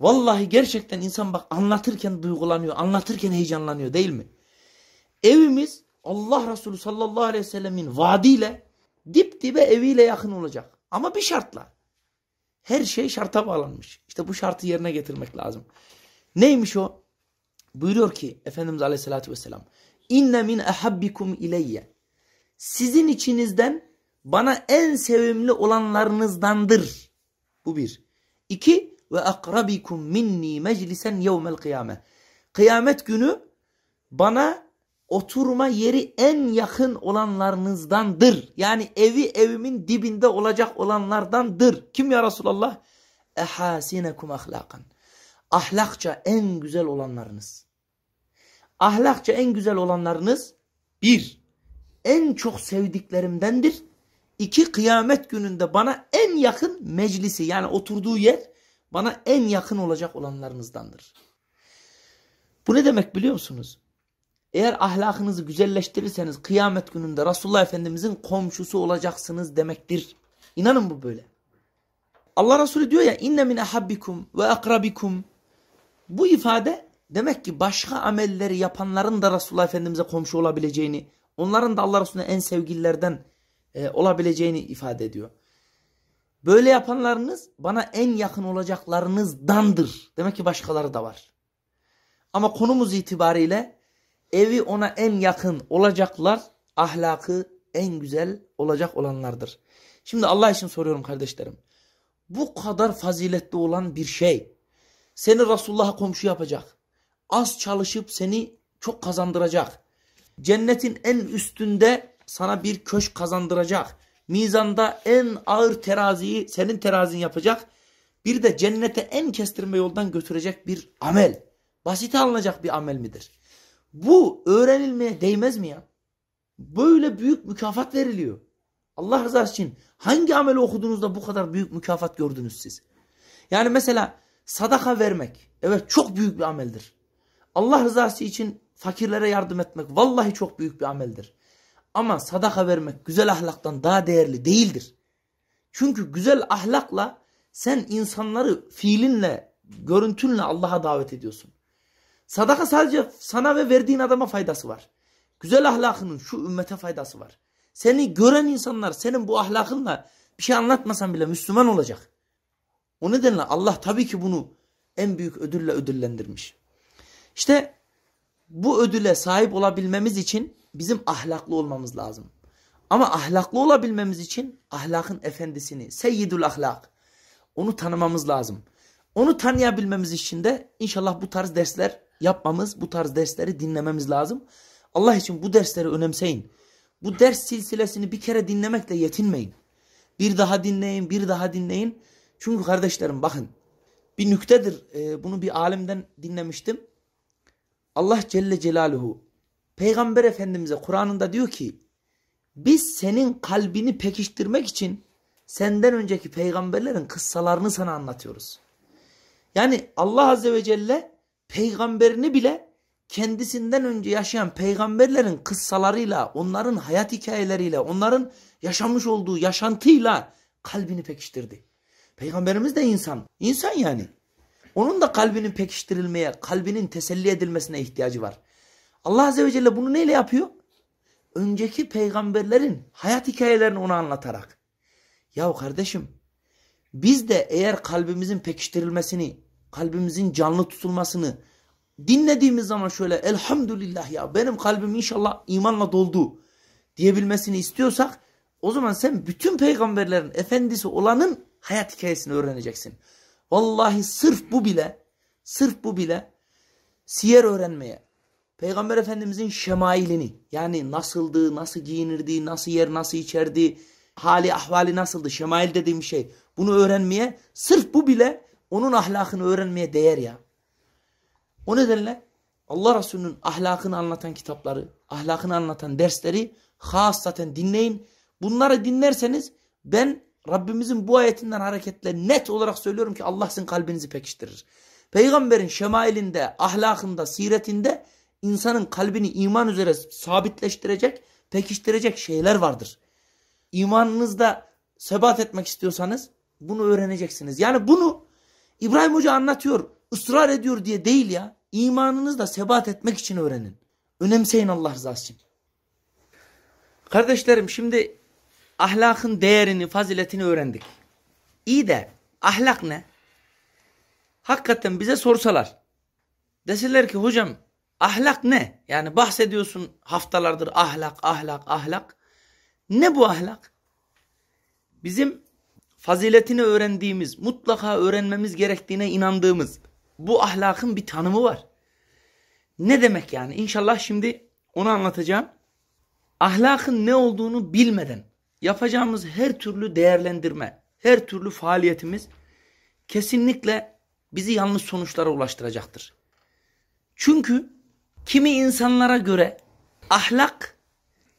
Vallahi gerçekten insan bak anlatırken duygulanıyor, anlatırken heyecanlanıyor değil mi? Evimiz Allah Resulü sallallahu aleyhi ve sellemin vaadiyle dip dibe eviyle yakın olacak. Ama bir şartla. Her şey şarta bağlanmış. İşte bu şartı yerine getirmek lazım. Neymiş o? Buyuruyor ki Efendimiz aleyhissalatü vesselam. İnne min ehabbikum ileyye. Sizin içinizden bana en sevimli olanlarınızdandır. Bu bir. İki, ve akrabikum minni meclisen yevmel kıyame. Kıyamet günü bana oturma yeri en yakın olanlarınızdandır. Yani evi evimin dibinde olacak olanlardandır. Kim ya Resulallah? Ehasinekum ahlakan. Ahlakça en güzel olanlarınız. Ahlakça en güzel olanlarınız bir, en çok sevdiklerimdendir. İki, kıyamet gününde bana en yakın meclisi yani oturduğu yer bana en yakın olacak olanlarınızdandır. Bu ne demek biliyor musunuz? Eğer ahlakınızı güzelleştirirseniz kıyamet gününde Resulullah Efendimizin komşusu olacaksınız demektir. İnanın bu böyle. Allah Resulü diyor ya inne min ahabbikum ve akrabikum. Bu ifade demek ki başka amelleri yapanların da Resulullah Efendimiz'e komşu olabileceğini, onların da Allah Resulü'ne en sevgililerden e, olabileceğini ifade ediyor. Böyle yapanlarınız bana en yakın olacaklarınızdandır. Demek ki başkaları da var. Ama konumuz itibariyle evi ona en yakın olacaklar ahlakı en güzel olacak olanlardır. Şimdi Allah için soruyorum kardeşlerim. Bu kadar faziletli olan bir şey seni Resulullah'a komşu yapacak. Az çalışıp seni çok kazandıracak. Cennetin en üstünde sana bir köşk kazandıracak Mizanda en ağır teraziyi senin terazin yapacak. Bir de cennete en kestirme yoldan götürecek bir amel. Basite alınacak bir amel midir? Bu öğrenilmeye değmez mi ya? Böyle büyük mükafat veriliyor. Allah rızası için hangi ameli okuduğunuzda bu kadar büyük mükafat gördünüz siz? Yani mesela sadaka vermek. Evet çok büyük bir ameldir. Allah rızası için fakirlere yardım etmek vallahi çok büyük bir ameldir. Ama sadaka vermek güzel ahlaktan daha değerli değildir. Çünkü güzel ahlakla sen insanları fiilinle, görüntünle Allah'a davet ediyorsun. Sadaka sadece sana ve verdiğin adama faydası var. Güzel ahlakının şu ümmete faydası var. Seni gören insanlar senin bu ahlakınla bir şey anlatmasan bile Müslüman olacak. O nedenle Allah tabii ki bunu en büyük ödülle ödüllendirmiş. İşte bu ödüle sahip olabilmemiz için bizim ahlaklı olmamız lazım. Ama ahlaklı olabilmemiz için ahlakın efendisini, seyyidül ahlak, onu tanımamız lazım. Onu tanıyabilmemiz için de inşallah bu tarz dersler yapmamız, bu tarz dersleri dinlememiz lazım. Allah için bu dersleri önemseyin. Bu ders silsilesini bir kere dinlemekle yetinmeyin. Bir daha dinleyin, bir daha dinleyin. Çünkü kardeşlerim bakın bir nüktedir. Ee, bunu bir alimden dinlemiştim. Allah Celle Celaluhu Peygamber Efendimiz'e Kur'an'ında diyor ki biz senin kalbini pekiştirmek için senden önceki peygamberlerin kıssalarını sana anlatıyoruz. Yani Allah Azze ve Celle peygamberini bile kendisinden önce yaşayan peygamberlerin kıssalarıyla, onların hayat hikayeleriyle, onların yaşamış olduğu yaşantıyla kalbini pekiştirdi. Peygamberimiz de insan. İnsan yani. Onun da kalbinin pekiştirilmeye, kalbinin teselli edilmesine ihtiyacı var. Allah Azze ve Celle bunu neyle yapıyor? Önceki peygamberlerin hayat hikayelerini ona anlatarak. Yahu kardeşim biz de eğer kalbimizin pekiştirilmesini, kalbimizin canlı tutulmasını dinlediğimiz zaman şöyle elhamdülillah ya benim kalbim inşallah imanla doldu diyebilmesini istiyorsak o zaman sen bütün peygamberlerin efendisi olanın hayat hikayesini öğreneceksin. Vallahi sırf bu bile, sırf bu bile siyer öğrenmeye, Peygamber Efendimizin şemailini yani nasıldı, nasıl giyinirdi, nasıl yer, nasıl içerdi, hali ahvali nasıldı, şemail dediğim şey. Bunu öğrenmeye sırf bu bile onun ahlakını öğrenmeye değer ya. O nedenle Allah Resulü'nün ahlakını anlatan kitapları, ahlakını anlatan dersleri hasaten dinleyin. Bunları dinlerseniz ben Rabbimizin bu ayetinden hareketle net olarak söylüyorum ki Allah sizin kalbinizi pekiştirir. Peygamberin şemailinde, ahlakında, siretinde insanın kalbini iman üzere sabitleştirecek, pekiştirecek şeyler vardır. İmanınızda sebat etmek istiyorsanız bunu öğreneceksiniz. Yani bunu İbrahim Hoca anlatıyor, ısrar ediyor diye değil ya. İmanınızda sebat etmek için öğrenin. Önemseyin Allah rızası için. Kardeşlerim şimdi ahlakın değerini, faziletini öğrendik. İyi de ahlak ne? Hakikaten bize sorsalar. Deseler ki hocam Ahlak ne? Yani bahsediyorsun haftalardır ahlak, ahlak, ahlak. Ne bu ahlak? Bizim faziletini öğrendiğimiz, mutlaka öğrenmemiz gerektiğine inandığımız bu ahlakın bir tanımı var. Ne demek yani? İnşallah şimdi onu anlatacağım. Ahlakın ne olduğunu bilmeden yapacağımız her türlü değerlendirme, her türlü faaliyetimiz kesinlikle bizi yanlış sonuçlara ulaştıracaktır. Çünkü Kimi insanlara göre ahlak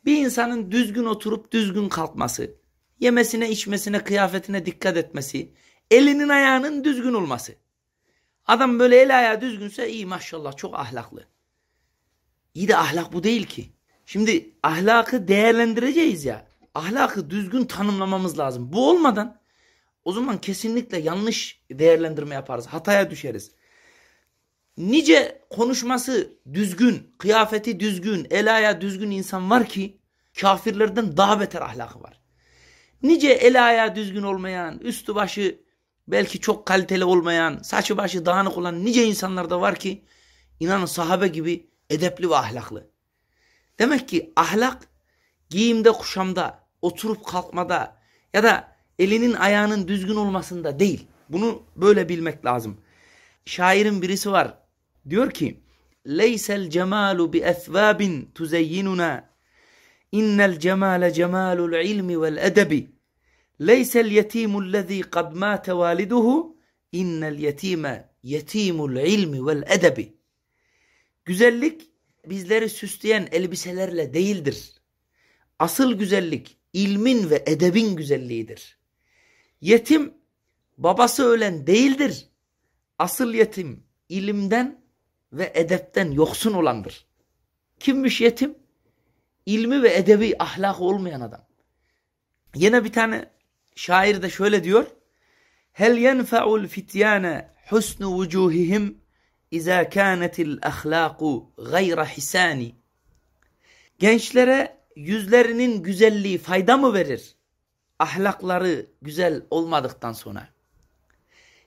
bir insanın düzgün oturup düzgün kalkması, yemesine, içmesine, kıyafetine dikkat etmesi, elinin ayağının düzgün olması. Adam böyle el ayağı düzgünse iyi maşallah çok ahlaklı. İyi de ahlak bu değil ki. Şimdi ahlakı değerlendireceğiz ya. Ahlakı düzgün tanımlamamız lazım. Bu olmadan o zaman kesinlikle yanlış değerlendirme yaparız. Hataya düşeriz nice konuşması düzgün, kıyafeti düzgün, el ayağı düzgün insan var ki kafirlerden daha beter ahlakı var. Nice el ayağı düzgün olmayan, üstü başı belki çok kaliteli olmayan, saçı başı dağınık olan nice insanlar da var ki inanın sahabe gibi edepli ve ahlaklı. Demek ki ahlak giyimde, kuşamda, oturup kalkmada ya da elinin ayağının düzgün olmasında değil. Bunu böyle bilmek lazım. Şairin birisi var. Diyor ki Leysel cemalu bi ethvabin tuzeyyinuna innel cemale cemalul ilmi vel edebi Leysel yetimul lezî kad mâte validuhu innel yetime yetimul ilmi vel edebi Güzellik bizleri süsleyen elbiselerle değildir. Asıl güzellik ilmin ve edebin güzelliğidir. Yetim babası ölen değildir. Asıl yetim ilimden ve edepten yoksun olandır. Kimmiş yetim? İlmi ve edebi ahlakı olmayan adam. Yine bir tane şair de şöyle diyor. Hel yenfe'ul fityane husnu vucuhihim izâ kânetil ahlâku gayra hisani. Gençlere yüzlerinin güzelliği fayda mı verir? Ahlakları güzel olmadıktan sonra.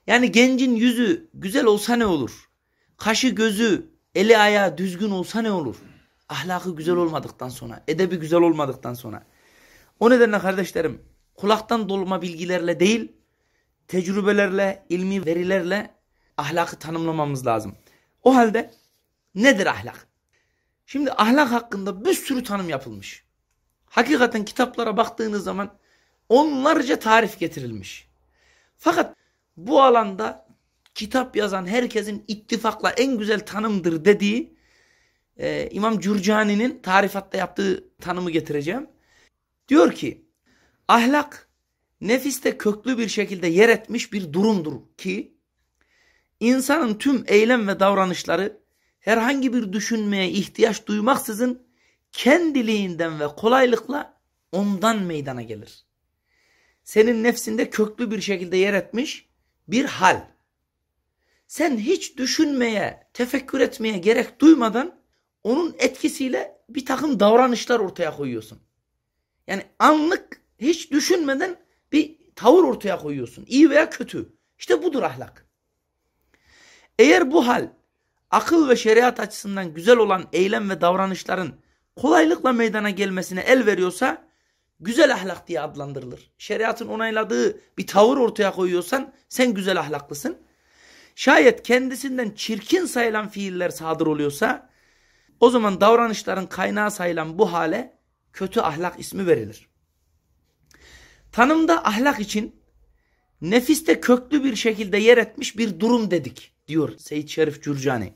Yani gencin yüzü güzel olsa ne olur? kaşı gözü eli ayağı düzgün olsa ne olur? Ahlakı güzel olmadıktan sonra, edebi güzel olmadıktan sonra. O nedenle kardeşlerim kulaktan dolma bilgilerle değil, tecrübelerle, ilmi verilerle ahlakı tanımlamamız lazım. O halde nedir ahlak? Şimdi ahlak hakkında bir sürü tanım yapılmış. Hakikaten kitaplara baktığınız zaman onlarca tarif getirilmiş. Fakat bu alanda kitap yazan herkesin ittifakla en güzel tanımdır dediği e, İmam Cürcani'nin tarifatta yaptığı tanımı getireceğim. Diyor ki ahlak nefiste köklü bir şekilde yer etmiş bir durumdur ki insanın tüm eylem ve davranışları herhangi bir düşünmeye ihtiyaç duymaksızın kendiliğinden ve kolaylıkla ondan meydana gelir. Senin nefsinde köklü bir şekilde yer etmiş bir hal sen hiç düşünmeye, tefekkür etmeye gerek duymadan onun etkisiyle bir takım davranışlar ortaya koyuyorsun. Yani anlık hiç düşünmeden bir tavır ortaya koyuyorsun. İyi veya kötü. İşte budur ahlak. Eğer bu hal akıl ve şeriat açısından güzel olan eylem ve davranışların kolaylıkla meydana gelmesine el veriyorsa güzel ahlak diye adlandırılır. Şeriatın onayladığı bir tavır ortaya koyuyorsan sen güzel ahlaklısın. Şayet kendisinden çirkin sayılan fiiller sadır oluyorsa o zaman davranışların kaynağı sayılan bu hale kötü ahlak ismi verilir. Tanımda ahlak için nefiste köklü bir şekilde yer etmiş bir durum dedik diyor Seyit Şerif Cürcani.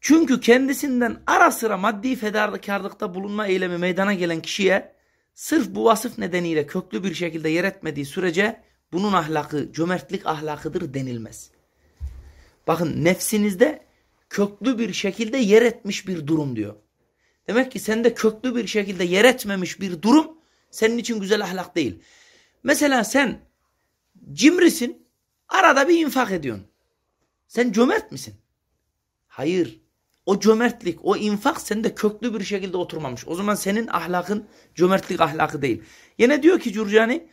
Çünkü kendisinden ara sıra maddi fedakarlıkta bulunma eylemi meydana gelen kişiye sırf bu vasıf nedeniyle köklü bir şekilde yer etmediği sürece bunun ahlakı cömertlik ahlakıdır denilmez. Bakın nefsinizde köklü bir şekilde yer etmiş bir durum diyor. Demek ki sende köklü bir şekilde yer etmemiş bir durum senin için güzel ahlak değil. Mesela sen cimrisin arada bir infak ediyorsun. Sen cömert misin? Hayır. O cömertlik, o infak sende köklü bir şekilde oturmamış. O zaman senin ahlakın cömertlik ahlakı değil. Yine diyor ki Curcani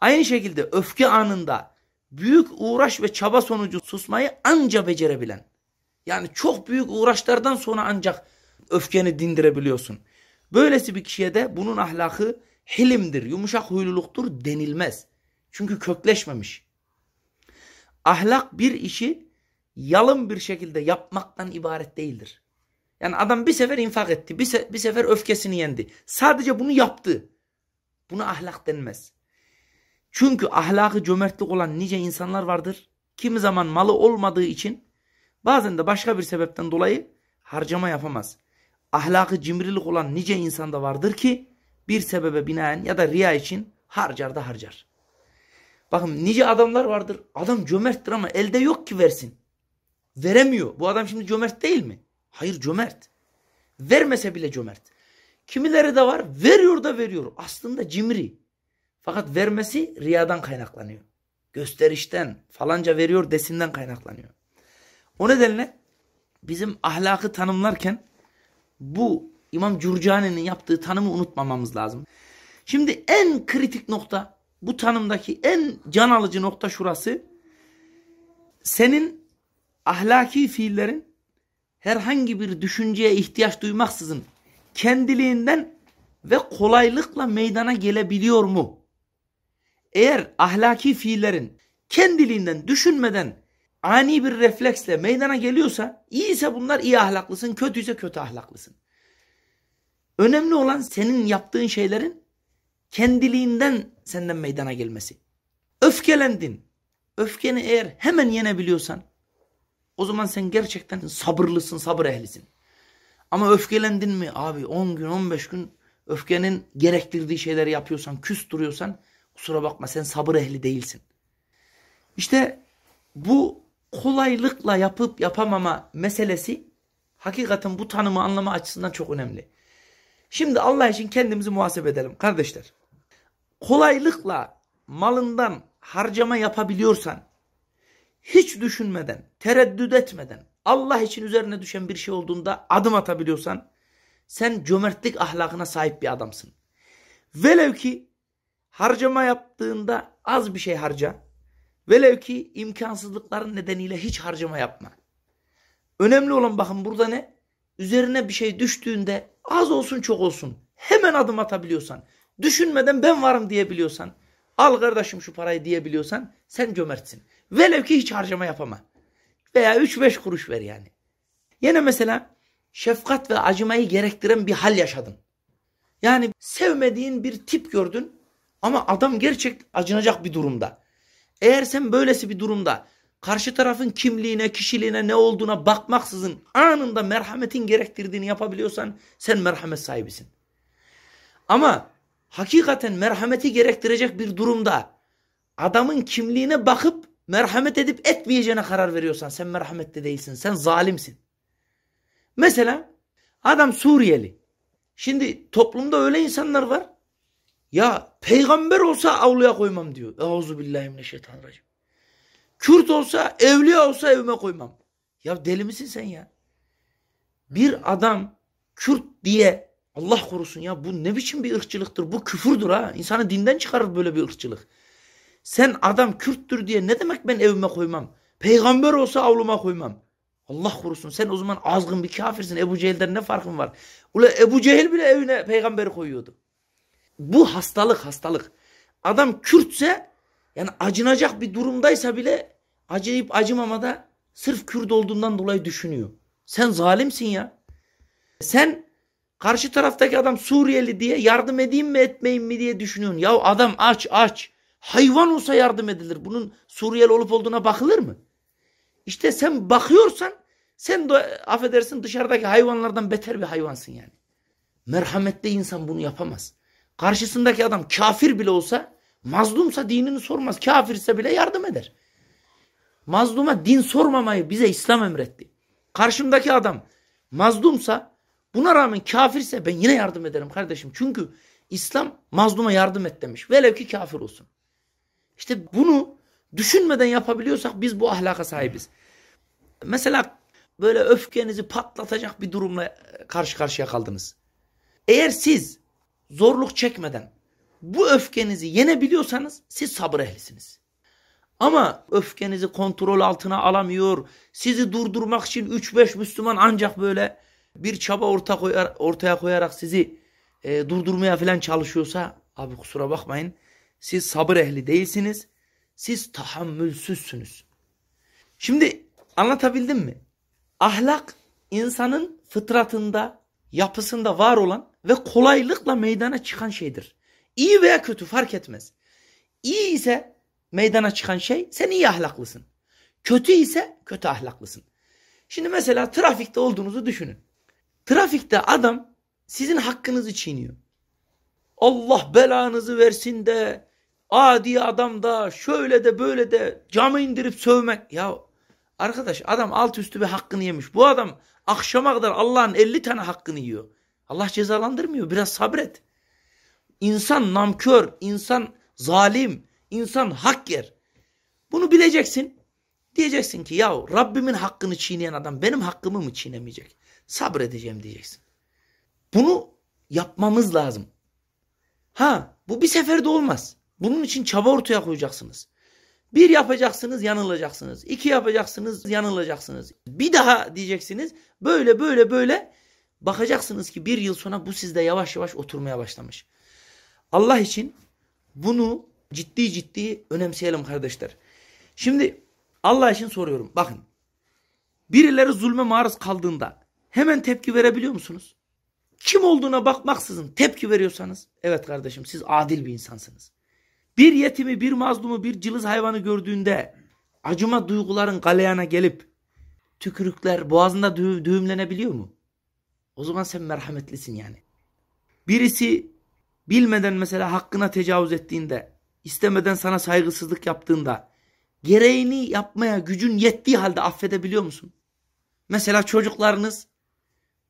aynı şekilde öfke anında büyük uğraş ve çaba sonucu susmayı anca becerebilen. Yani çok büyük uğraşlardan sonra ancak öfkeni dindirebiliyorsun. Böylesi bir kişiye de bunun ahlakı hilimdir, yumuşak huyluluktur denilmez. Çünkü kökleşmemiş. Ahlak bir işi yalın bir şekilde yapmaktan ibaret değildir. Yani adam bir sefer infak etti, bir, se bir sefer öfkesini yendi. Sadece bunu yaptı. Buna ahlak denmez. Çünkü ahlakı cömertlik olan nice insanlar vardır. Kimi zaman malı olmadığı için bazen de başka bir sebepten dolayı harcama yapamaz. Ahlakı cimrilik olan nice insanda vardır ki bir sebebe binaen ya da riya için harcar da harcar. Bakın nice adamlar vardır. Adam cömerttir ama elde yok ki versin. Veremiyor. Bu adam şimdi cömert değil mi? Hayır cömert. Vermese bile cömert. Kimileri de var veriyor da veriyor. Aslında cimri. Fakat vermesi riyadan kaynaklanıyor. Gösterişten, falanca veriyor desinden kaynaklanıyor. O nedenle bizim ahlakı tanımlarken bu İmam Curcani'nin yaptığı tanımı unutmamamız lazım. Şimdi en kritik nokta bu tanımdaki en can alıcı nokta şurası. Senin ahlaki fiillerin herhangi bir düşünceye ihtiyaç duymaksızın kendiliğinden ve kolaylıkla meydana gelebiliyor mu? eğer ahlaki fiillerin kendiliğinden düşünmeden ani bir refleksle meydana geliyorsa iyiyse bunlar iyi ahlaklısın, kötüyse kötü ahlaklısın. Önemli olan senin yaptığın şeylerin kendiliğinden senden meydana gelmesi. Öfkelendin. Öfkeni eğer hemen yenebiliyorsan o zaman sen gerçekten sabırlısın, sabır ehlisin. Ama öfkelendin mi abi 10 gün 15 gün öfkenin gerektirdiği şeyleri yapıyorsan, küs duruyorsan Kusura bakma sen sabır ehli değilsin. İşte bu kolaylıkla yapıp yapamama meselesi hakikaten bu tanımı anlama açısından çok önemli. Şimdi Allah için kendimizi muhasebe edelim kardeşler. Kolaylıkla malından harcama yapabiliyorsan hiç düşünmeden, tereddüt etmeden Allah için üzerine düşen bir şey olduğunda adım atabiliyorsan sen cömertlik ahlakına sahip bir adamsın. Velev ki Harcama yaptığında az bir şey harca. Velev ki imkansızlıkların nedeniyle hiç harcama yapma. Önemli olan bakın burada ne? Üzerine bir şey düştüğünde az olsun çok olsun hemen adım atabiliyorsan, düşünmeden ben varım diyebiliyorsan, al kardeşim şu parayı diyebiliyorsan sen cömertsin. Velev ki hiç harcama yapama. Veya 3-5 kuruş ver yani. Yine mesela şefkat ve acımayı gerektiren bir hal yaşadın. Yani sevmediğin bir tip gördün ama adam gerçek acınacak bir durumda. Eğer sen böylesi bir durumda karşı tarafın kimliğine, kişiliğine, ne olduğuna bakmaksızın anında merhametin gerektirdiğini yapabiliyorsan sen merhamet sahibisin. Ama hakikaten merhameti gerektirecek bir durumda adamın kimliğine bakıp merhamet edip etmeyeceğine karar veriyorsan sen merhametli değilsin. Sen zalimsin. Mesela adam Suriyeli. Şimdi toplumda öyle insanlar var. Ya peygamber olsa avluya koymam diyor. Euzu billahi mineşşeytanirracim. Kürt olsa, evliya olsa evime koymam. Ya deli misin sen ya? Bir adam Kürt diye Allah korusun ya bu ne biçim bir ırkçılıktır? Bu küfürdür ha. İnsanı dinden çıkarır böyle bir ırkçılık. Sen adam Kürttür diye ne demek ben evime koymam? Peygamber olsa avluma koymam. Allah korusun sen o zaman azgın bir kafirsin. Ebu Cehil'den ne farkın var? Ula Ebu Cehil bile evine peygamberi koyuyordu bu hastalık hastalık. Adam Kürtse yani acınacak bir durumdaysa bile acıyıp acımamada sırf Kürt olduğundan dolayı düşünüyor. Sen zalimsin ya. Sen karşı taraftaki adam Suriyeli diye yardım edeyim mi etmeyeyim mi diye düşünüyorsun. Ya adam aç aç. Hayvan olsa yardım edilir. Bunun Suriyeli olup olduğuna bakılır mı? İşte sen bakıyorsan sen de affedersin dışarıdaki hayvanlardan beter bir hayvansın yani. Merhametli insan bunu yapamaz. Karşısındaki adam kafir bile olsa mazlumsa dinini sormaz. Kafirse bile yardım eder. Mazluma din sormamayı bize İslam emretti. Karşımdaki adam mazlumsa buna rağmen kafirse ben yine yardım ederim kardeşim. Çünkü İslam mazluma yardım et demiş. Velev ki kafir olsun. İşte bunu düşünmeden yapabiliyorsak biz bu ahlaka sahibiz. Mesela böyle öfkenizi patlatacak bir durumla karşı karşıya kaldınız. Eğer siz zorluk çekmeden bu öfkenizi yenebiliyorsanız siz sabır ehlisiniz. Ama öfkenizi kontrol altına alamıyor, sizi durdurmak için 3-5 Müslüman ancak böyle bir çaba orta koyar, ortaya koyarak sizi e, durdurmaya falan çalışıyorsa abi kusura bakmayın siz sabır ehli değilsiniz. Siz tahammülsüzsünüz. Şimdi anlatabildim mi? Ahlak insanın fıtratında, yapısında var olan ve kolaylıkla meydana çıkan şeydir. İyi veya kötü fark etmez. İyi ise meydana çıkan şey sen iyi ahlaklısın. Kötü ise kötü ahlaklısın. Şimdi mesela trafikte olduğunuzu düşünün. Trafikte adam sizin hakkınızı çiğniyor. Allah belanızı versin de adi adam da şöyle de böyle de camı indirip sövmek. Ya arkadaş adam alt üstü bir hakkını yemiş. Bu adam akşama kadar Allah'ın 50 tane hakkını yiyor. Allah cezalandırmıyor. Biraz sabret. İnsan namkör, insan zalim, insan hak yer. Bunu bileceksin. Diyeceksin ki ya Rabbimin hakkını çiğneyen adam benim hakkımı mı çiğnemeyecek? Sabredeceğim diyeceksin. Bunu yapmamız lazım. Ha bu bir seferde olmaz. Bunun için çaba ortaya koyacaksınız. Bir yapacaksınız yanılacaksınız. İki yapacaksınız yanılacaksınız. Bir daha diyeceksiniz böyle böyle böyle Bakacaksınız ki bir yıl sonra bu sizde yavaş yavaş oturmaya başlamış. Allah için bunu ciddi ciddi önemseyelim kardeşler. Şimdi Allah için soruyorum. Bakın. Birileri zulme maruz kaldığında hemen tepki verebiliyor musunuz? Kim olduğuna bakmaksızın tepki veriyorsanız evet kardeşim siz adil bir insansınız. Bir yetimi, bir mazlumu, bir cılız hayvanı gördüğünde acıma duyguların galeyana gelip tükürükler boğazında düğümlenebiliyor mu? O zaman sen merhametlisin yani. Birisi bilmeden mesela hakkına tecavüz ettiğinde, istemeden sana saygısızlık yaptığında, gereğini yapmaya gücün yettiği halde affedebiliyor musun? Mesela çocuklarınız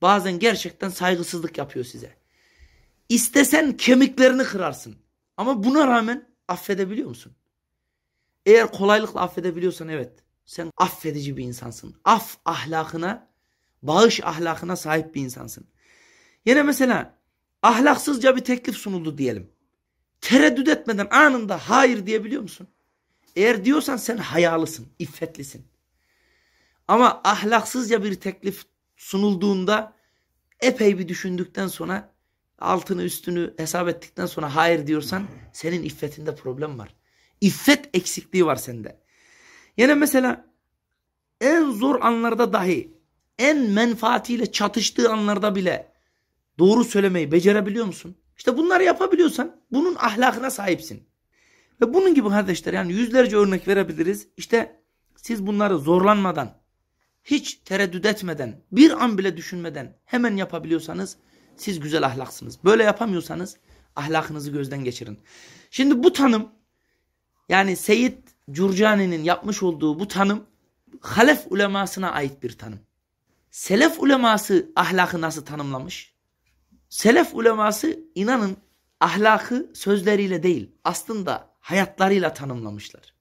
bazen gerçekten saygısızlık yapıyor size. İstesen kemiklerini kırarsın. Ama buna rağmen affedebiliyor musun? Eğer kolaylıkla affedebiliyorsan evet. Sen affedici bir insansın. Af ahlakına Bağış ahlakına sahip bir insansın. Yine mesela ahlaksızca bir teklif sunuldu diyelim. Tereddüt etmeden anında hayır diyebiliyor musun? Eğer diyorsan sen hayalısın, iffetlisin. Ama ahlaksızca bir teklif sunulduğunda epey bir düşündükten sonra altını üstünü hesap ettikten sonra hayır diyorsan senin iffetinde problem var. İffet eksikliği var sende. Yine mesela en zor anlarda dahi en menfaatiyle çatıştığı anlarda bile doğru söylemeyi becerebiliyor musun? İşte bunları yapabiliyorsan bunun ahlakına sahipsin. Ve bunun gibi kardeşler yani yüzlerce örnek verebiliriz. İşte siz bunları zorlanmadan, hiç tereddüt etmeden, bir an bile düşünmeden hemen yapabiliyorsanız siz güzel ahlaksınız. Böyle yapamıyorsanız ahlakınızı gözden geçirin. Şimdi bu tanım yani Seyit Curcani'nin yapmış olduğu bu tanım halef ulemasına ait bir tanım. Selef uleması ahlakı nasıl tanımlamış? Selef uleması inanın ahlakı sözleriyle değil aslında hayatlarıyla tanımlamışlar.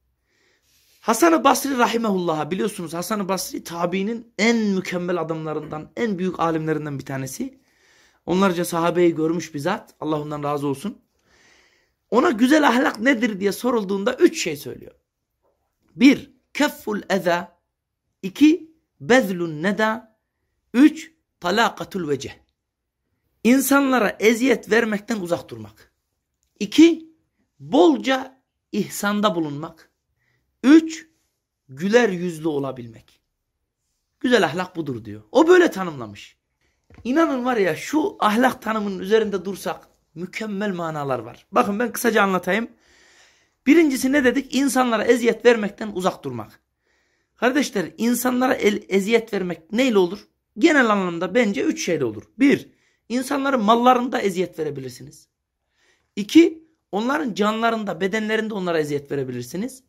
Hasan-ı Basri rahimehullah'a biliyorsunuz Hasan-ı Basri tabiinin en mükemmel adamlarından, en büyük alimlerinden bir tanesi. Onlarca sahabeyi görmüş bir zat. Allah ondan razı olsun. Ona güzel ahlak nedir diye sorulduğunda üç şey söylüyor. Bir, kefful eza. iki bezlun neda. Üç, talakatul vece. İnsanlara eziyet vermekten uzak durmak. 2 bolca ihsanda bulunmak. 3 güler yüzlü olabilmek. Güzel ahlak budur diyor. O böyle tanımlamış. İnanın var ya şu ahlak tanımının üzerinde dursak mükemmel manalar var. Bakın ben kısaca anlatayım. Birincisi ne dedik? İnsanlara eziyet vermekten uzak durmak. Kardeşler insanlara el, eziyet vermek neyle olur? genel anlamda bence üç şeyde olur. Bir, insanların mallarında eziyet verebilirsiniz. İki, onların canlarında, bedenlerinde onlara eziyet verebilirsiniz.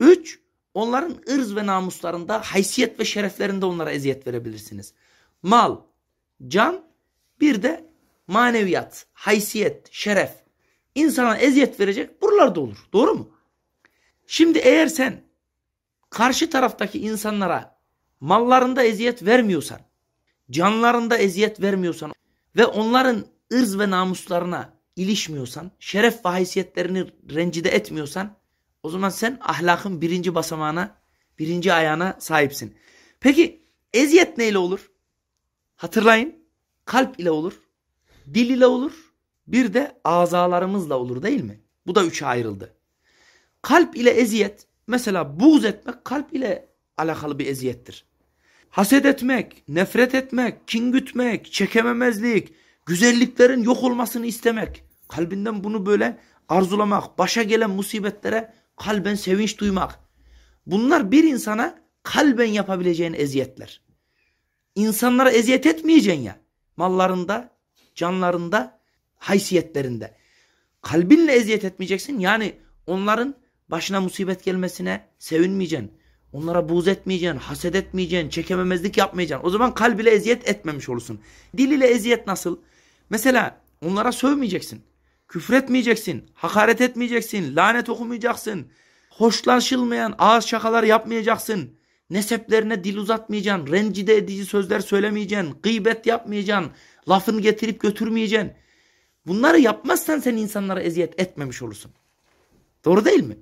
Üç, onların ırz ve namuslarında, haysiyet ve şereflerinde onlara eziyet verebilirsiniz. Mal, can, bir de maneviyat, haysiyet, şeref. İnsana eziyet verecek buralarda olur. Doğru mu? Şimdi eğer sen karşı taraftaki insanlara mallarında eziyet vermiyorsan canlarında eziyet vermiyorsan ve onların ırz ve namuslarına ilişmiyorsan, şeref ve haysiyetlerini rencide etmiyorsan o zaman sen ahlakın birinci basamağına, birinci ayağına sahipsin. Peki eziyet neyle olur? Hatırlayın kalp ile olur, dil ile olur, bir de azalarımızla olur değil mi? Bu da üçe ayrıldı. Kalp ile eziyet, mesela buğz etmek kalp ile alakalı bir eziyettir. Haset etmek, nefret etmek, kin gütmek, çekememezlik, güzelliklerin yok olmasını istemek. Kalbinden bunu böyle arzulamak, başa gelen musibetlere kalben sevinç duymak. Bunlar bir insana kalben yapabileceğin eziyetler. İnsanlara eziyet etmeyeceksin ya. Mallarında, canlarında, haysiyetlerinde. Kalbinle eziyet etmeyeceksin. Yani onların başına musibet gelmesine sevinmeyeceksin. Onlara buğz etmeyeceksin, haset etmeyeceksin, çekememezlik yapmayacaksın. O zaman kalb ile eziyet etmemiş olursun. Dil ile eziyet nasıl? Mesela onlara sövmeyeceksin. küfür etmeyeceksin, hakaret etmeyeceksin, lanet okumayacaksın. Hoşlaşılmayan ağız şakalar yapmayacaksın. Neseplerine dil uzatmayacaksın, rencide edici sözler söylemeyeceksin, gıybet yapmayacaksın, lafını getirip götürmeyeceksin. Bunları yapmazsan sen insanlara eziyet etmemiş olursun. Doğru değil mi?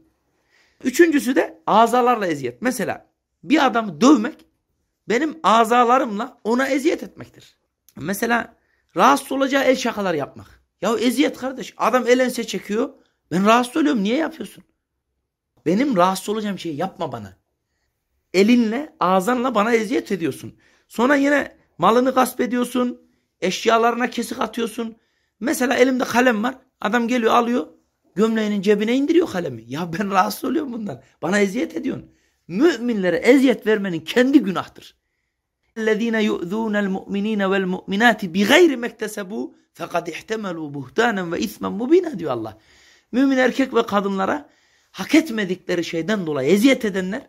Üçüncüsü de azalarla eziyet. Mesela bir adamı dövmek benim azalarımla ona eziyet etmektir. Mesela rahatsız olacağı el şakalar yapmak. Ya eziyet kardeş. Adam el ense çekiyor. Ben rahatsız oluyorum. Niye yapıyorsun? Benim rahatsız olacağım şeyi yapma bana. Elinle, ağzınla bana eziyet ediyorsun. Sonra yine malını gasp ediyorsun. Eşyalarına kesik atıyorsun. Mesela elimde kalem var. Adam geliyor alıyor gömleğinin cebine indiriyor kalemi. Ya ben rahatsız oluyorum bundan. Bana eziyet ediyorsun. Müminlere eziyet vermenin kendi günahtır. اَلَّذ۪ينَ يُؤْذُونَ الْمُؤْمِن۪ينَ وَالْمُؤْمِنَاتِ بِغَيْرِ مَكْتَسَبُوا فَقَدْ اِحْتَمَلُوا بُهْتَانًا وَاِثْمًا مُب۪ينًا diyor Allah. Mümin erkek ve kadınlara hak etmedikleri şeyden dolayı eziyet edenler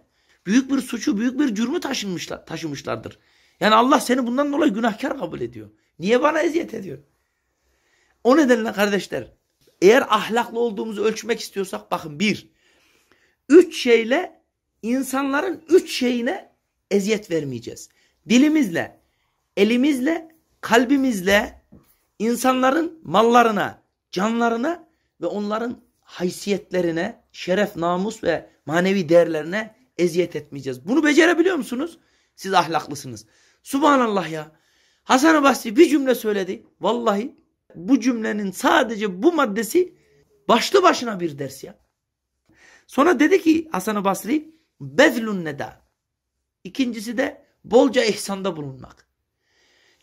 büyük bir suçu, büyük bir cürmü taşınmışlar, taşımışlardır. Yani Allah seni bundan dolayı günahkar kabul ediyor. Niye bana eziyet ediyor? O nedenle kardeşler eğer ahlaklı olduğumuzu ölçmek istiyorsak bakın bir, üç şeyle insanların üç şeyine eziyet vermeyeceğiz. Dilimizle, elimizle, kalbimizle insanların mallarına, canlarına ve onların haysiyetlerine, şeref, namus ve manevi değerlerine eziyet etmeyeceğiz. Bunu becerebiliyor musunuz? Siz ahlaklısınız. Subhanallah ya. Hasan-ı Basri bir cümle söyledi. Vallahi bu cümlenin sadece bu maddesi başlı başına bir ders ya. Sonra dedi ki Hasan-ı Basri bezlun neda. İkincisi de bolca ihsanda bulunmak.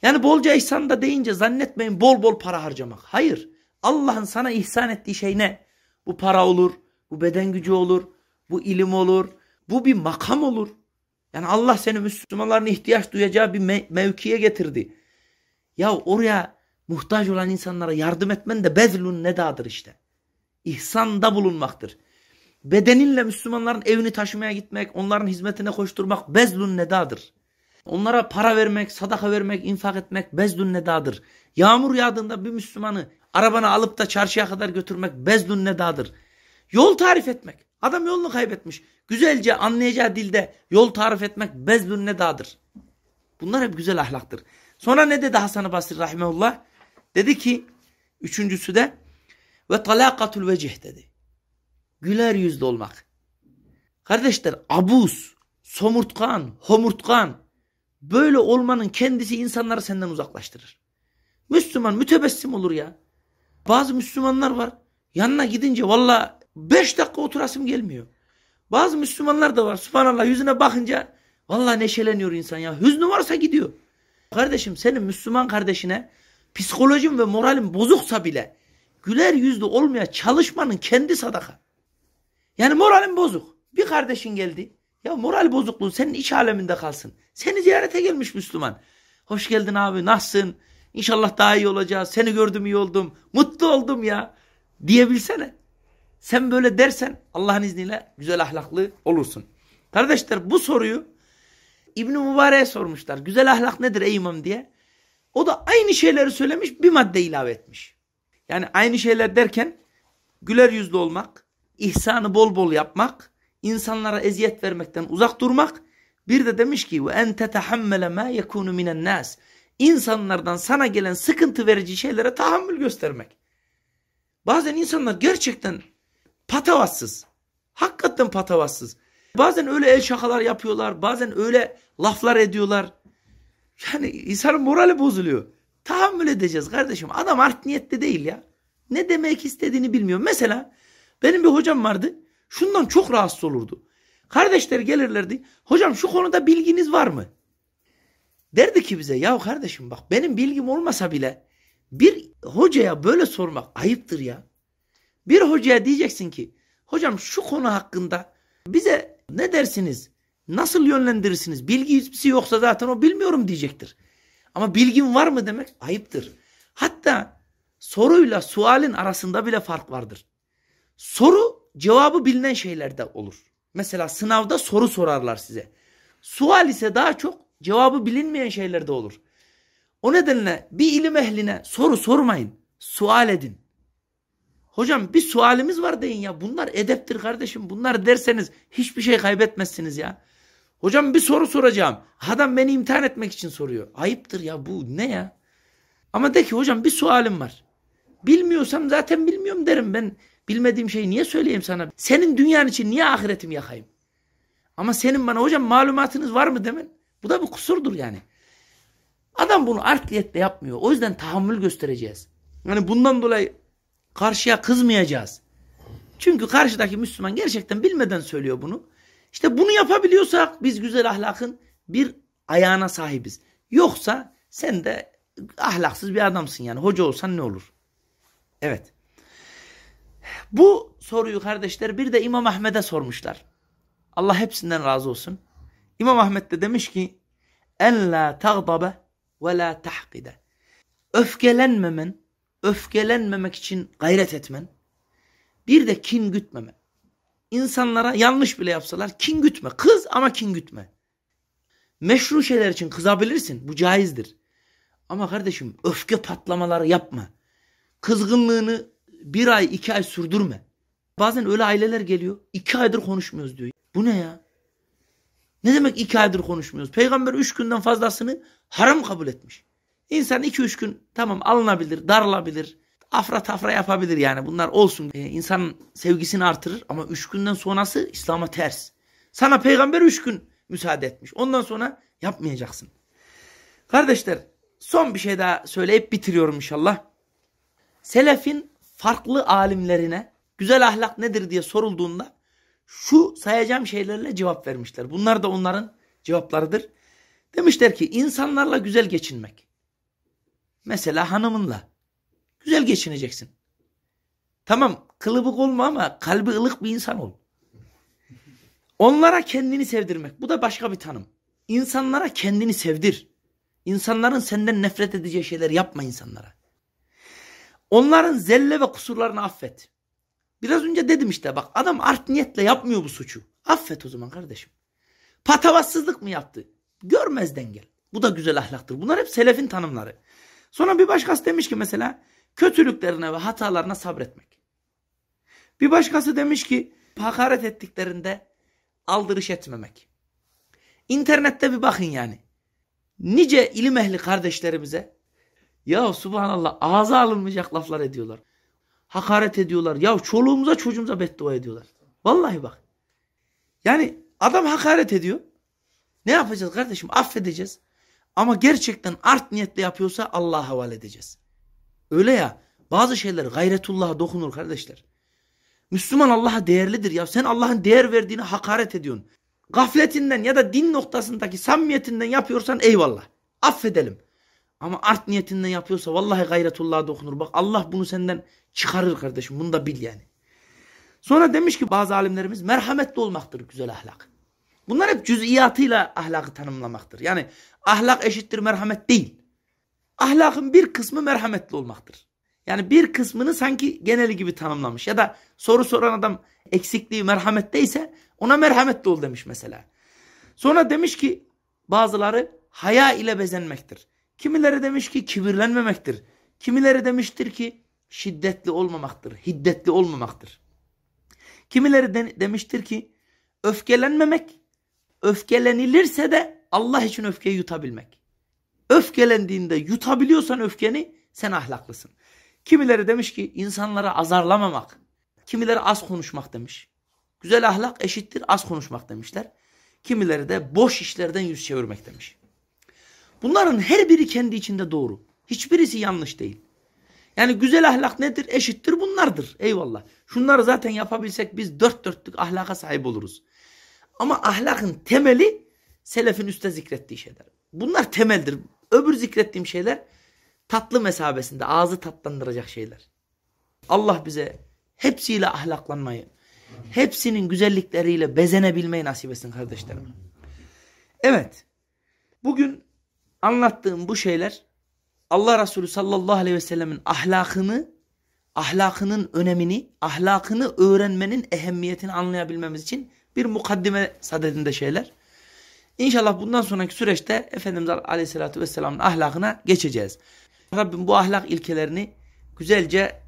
Yani bolca ihsanda deyince zannetmeyin bol bol para harcamak. Hayır. Allah'ın sana ihsan ettiği şey ne? Bu para olur, bu beden gücü olur, bu ilim olur, bu bir makam olur. Yani Allah seni Müslümanların ihtiyaç duyacağı bir mevkiye getirdi. Ya oraya Muhtaç olan insanlara yardım etmen de bezlun nedadır işte. İhsanda bulunmaktır. Bedeninle Müslümanların evini taşımaya gitmek, onların hizmetine koşturmak bezlun nedadır. Onlara para vermek, sadaka vermek, infak etmek bezlun nedadır. Yağmur yağdığında bir Müslümanı arabana alıp da çarşıya kadar götürmek bezlun nedadır. Yol tarif etmek. Adam yolunu kaybetmiş. Güzelce anlayacağı dilde yol tarif etmek bezlun nedadır. Bunlar hep güzel ahlaktır. Sonra ne dedi Hasan-ı Basri Rahimullah? Dedi ki üçüncüsü de ve talakatul vecih dedi. Güler yüzlü olmak. Kardeşler abuz, somurtkan, homurtkan böyle olmanın kendisi insanları senden uzaklaştırır. Müslüman mütebessim olur ya. Bazı Müslümanlar var. Yanına gidince valla beş dakika oturasım gelmiyor. Bazı Müslümanlar da var. Subhanallah yüzüne bakınca valla neşeleniyor insan ya. Hüznü varsa gidiyor. Kardeşim senin Müslüman kardeşine psikolojim ve moralim bozuksa bile güler yüzlü olmaya çalışmanın kendi sadaka. Yani moralim bozuk. Bir kardeşin geldi. Ya moral bozukluğu senin iç aleminde kalsın. Seni ziyarete gelmiş Müslüman. Hoş geldin abi nasılsın? İnşallah daha iyi olacağız. Seni gördüm iyi oldum. Mutlu oldum ya. Diyebilsene. Sen böyle dersen Allah'ın izniyle güzel ahlaklı olursun. Kardeşler bu soruyu İbni Mübarek'e sormuşlar. Güzel ahlak nedir ey imam diye. O da aynı şeyleri söylemiş bir madde ilave etmiş. Yani aynı şeyler derken güler yüzlü olmak, ihsanı bol bol yapmak, insanlara eziyet vermekten uzak durmak. Bir de demiş ki ve en tetahammele ma yekunu minen nas. İnsanlardan sana gelen sıkıntı verici şeylere tahammül göstermek. Bazen insanlar gerçekten patavatsız. Hakikaten patavatsız. Bazen öyle el şakalar yapıyorlar, bazen öyle laflar ediyorlar. Yani insanın morali bozuluyor. Tahammül edeceğiz kardeşim. Adam art niyetli değil ya. Ne demek istediğini bilmiyor. Mesela benim bir hocam vardı. Şundan çok rahatsız olurdu. Kardeşler gelirlerdi. Hocam şu konuda bilginiz var mı? Derdi ki bize ya kardeşim bak benim bilgim olmasa bile bir hocaya böyle sormak ayıptır ya. Bir hocaya diyeceksin ki hocam şu konu hakkında bize ne dersiniz? Nasıl yönlendirirsiniz? Bilgi Bilgisi şey yoksa zaten o bilmiyorum diyecektir. Ama bilgin var mı demek ayıptır. Hatta soruyla sualin arasında bile fark vardır. Soru cevabı bilinen şeylerde olur. Mesela sınavda soru sorarlar size. Sual ise daha çok cevabı bilinmeyen şeylerde olur. O nedenle bir ilim ehline soru sormayın. Sual edin. Hocam bir sualimiz var deyin ya. Bunlar edeptir kardeşim. Bunlar derseniz hiçbir şey kaybetmezsiniz ya. Hocam bir soru soracağım. Adam beni imtihan etmek için soruyor. Ayıptır ya bu ne ya? Ama de ki hocam bir sualim var. Bilmiyorsam zaten bilmiyorum derim ben. Bilmediğim şeyi niye söyleyeyim sana? Senin dünyan için niye ahiretimi yakayım? Ama senin bana hocam malumatınız var mı demen. Bu da bir kusurdur yani. Adam bunu art niyetle yapmıyor. O yüzden tahammül göstereceğiz. Yani bundan dolayı karşıya kızmayacağız. Çünkü karşıdaki Müslüman gerçekten bilmeden söylüyor bunu. İşte bunu yapabiliyorsak biz güzel ahlakın bir ayağına sahibiz. Yoksa sen de ahlaksız bir adamsın yani. Hoca olsan ne olur? Evet. Bu soruyu kardeşler bir de İmam Ahmet'e sormuşlar. Allah hepsinden razı olsun. İmam Ahmet de demiş ki en la tagdabe ve la tahkide. Öfkelenmemen, öfkelenmemek için gayret etmen, bir de kin gütmemen insanlara yanlış bile yapsalar kin gütme. Kız ama kin gütme. Meşru şeyler için kızabilirsin. Bu caizdir. Ama kardeşim öfke patlamaları yapma. Kızgınlığını bir ay iki ay sürdürme. Bazen öyle aileler geliyor. iki aydır konuşmuyoruz diyor. Bu ne ya? Ne demek iki aydır konuşmuyoruz? Peygamber üç günden fazlasını haram kabul etmiş. İnsan iki üç gün tamam alınabilir, darılabilir, afra tafra yapabilir yani bunlar olsun. E, ee, insanın sevgisini artırır ama üç günden sonrası İslam'a ters. Sana peygamber üç gün müsaade etmiş. Ondan sonra yapmayacaksın. Kardeşler son bir şey daha söyleyip bitiriyorum inşallah. Selefin farklı alimlerine güzel ahlak nedir diye sorulduğunda şu sayacağım şeylerle cevap vermişler. Bunlar da onların cevaplarıdır. Demişler ki insanlarla güzel geçinmek. Mesela hanımınla. Güzel geçineceksin. Tamam kılıbık olma ama kalbi ılık bir insan ol. Onlara kendini sevdirmek. Bu da başka bir tanım. İnsanlara kendini sevdir. İnsanların senden nefret edeceği şeyler yapma insanlara. Onların zelle ve kusurlarını affet. Biraz önce dedim işte bak adam art niyetle yapmıyor bu suçu. Affet o zaman kardeşim. Patavatsızlık mı yaptı? Görmezden gel. Bu da güzel ahlaktır. Bunlar hep selefin tanımları. Sonra bir başkası demiş ki mesela kötülüklerine ve hatalarına sabretmek. Bir başkası demiş ki hakaret ettiklerinde aldırış etmemek. İnternette bir bakın yani. Nice ilim ehli kardeşlerimize ya subhanallah ağza alınmayacak laflar ediyorlar. Hakaret ediyorlar. Ya çoluğumuza çocuğumuza beddua ediyorlar. Vallahi bak. Yani adam hakaret ediyor. Ne yapacağız kardeşim? Affedeceğiz. Ama gerçekten art niyetle yapıyorsa Allah'a havale edeceğiz. Öyle ya bazı şeyler gayretullah'a dokunur kardeşler. Müslüman Allah'a değerlidir ya. Sen Allah'ın değer verdiğini hakaret ediyorsun. Gafletinden ya da din noktasındaki samimiyetinden yapıyorsan eyvallah. Affedelim. Ama art niyetinden yapıyorsa vallahi gayretullah'a dokunur. Bak Allah bunu senden çıkarır kardeşim. Bunu da bil yani. Sonra demiş ki bazı alimlerimiz merhametli olmaktır güzel ahlak. Bunlar hep cüz'iyatıyla ahlakı tanımlamaktır. Yani ahlak eşittir merhamet değil ahlakın bir kısmı merhametli olmaktır. Yani bir kısmını sanki geneli gibi tanımlamış. Ya da soru soran adam eksikliği merhametteyse ona merhametli ol demiş mesela. Sonra demiş ki bazıları haya ile bezenmektir. Kimileri demiş ki kibirlenmemektir. Kimileri demiştir ki şiddetli olmamaktır, hiddetli olmamaktır. Kimileri de, demiştir ki öfkelenmemek, öfkelenilirse de Allah için öfkeyi yutabilmek. Öfkelendiğinde yutabiliyorsan öfkeni sen ahlaklısın. Kimileri demiş ki insanlara azarlamamak. Kimileri az konuşmak demiş. Güzel ahlak eşittir az konuşmak demişler. Kimileri de boş işlerden yüz çevirmek demiş. Bunların her biri kendi içinde doğru. Hiçbirisi yanlış değil. Yani güzel ahlak nedir? Eşittir bunlardır. Eyvallah. Şunları zaten yapabilsek biz dört dörtlük ahlaka sahip oluruz. Ama ahlakın temeli selefin üstte zikrettiği şeyler. Bunlar temeldir. Öbür zikrettiğim şeyler tatlı mesabesinde ağzı tatlandıracak şeyler. Allah bize hepsiyle ahlaklanmayı, hepsinin güzellikleriyle bezenebilmeyi nasip etsin kardeşlerim. Evet. Bugün anlattığım bu şeyler Allah Resulü sallallahu aleyhi ve sellemin ahlakını, ahlakının önemini, ahlakını öğrenmenin ehemmiyetini anlayabilmemiz için bir mukaddime sadedinde şeyler. İnşallah bundan sonraki süreçte Efendimiz Aleyhisselatü Vesselam'ın ahlakına geçeceğiz. Rabbim bu ahlak ilkelerini güzelce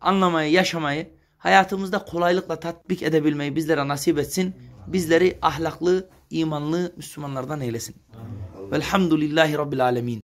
anlamayı, yaşamayı, hayatımızda kolaylıkla tatbik edebilmeyi bizlere nasip etsin. Bizleri ahlaklı, imanlı Müslümanlardan eylesin. Velhamdülillahi Rabbil Alemin.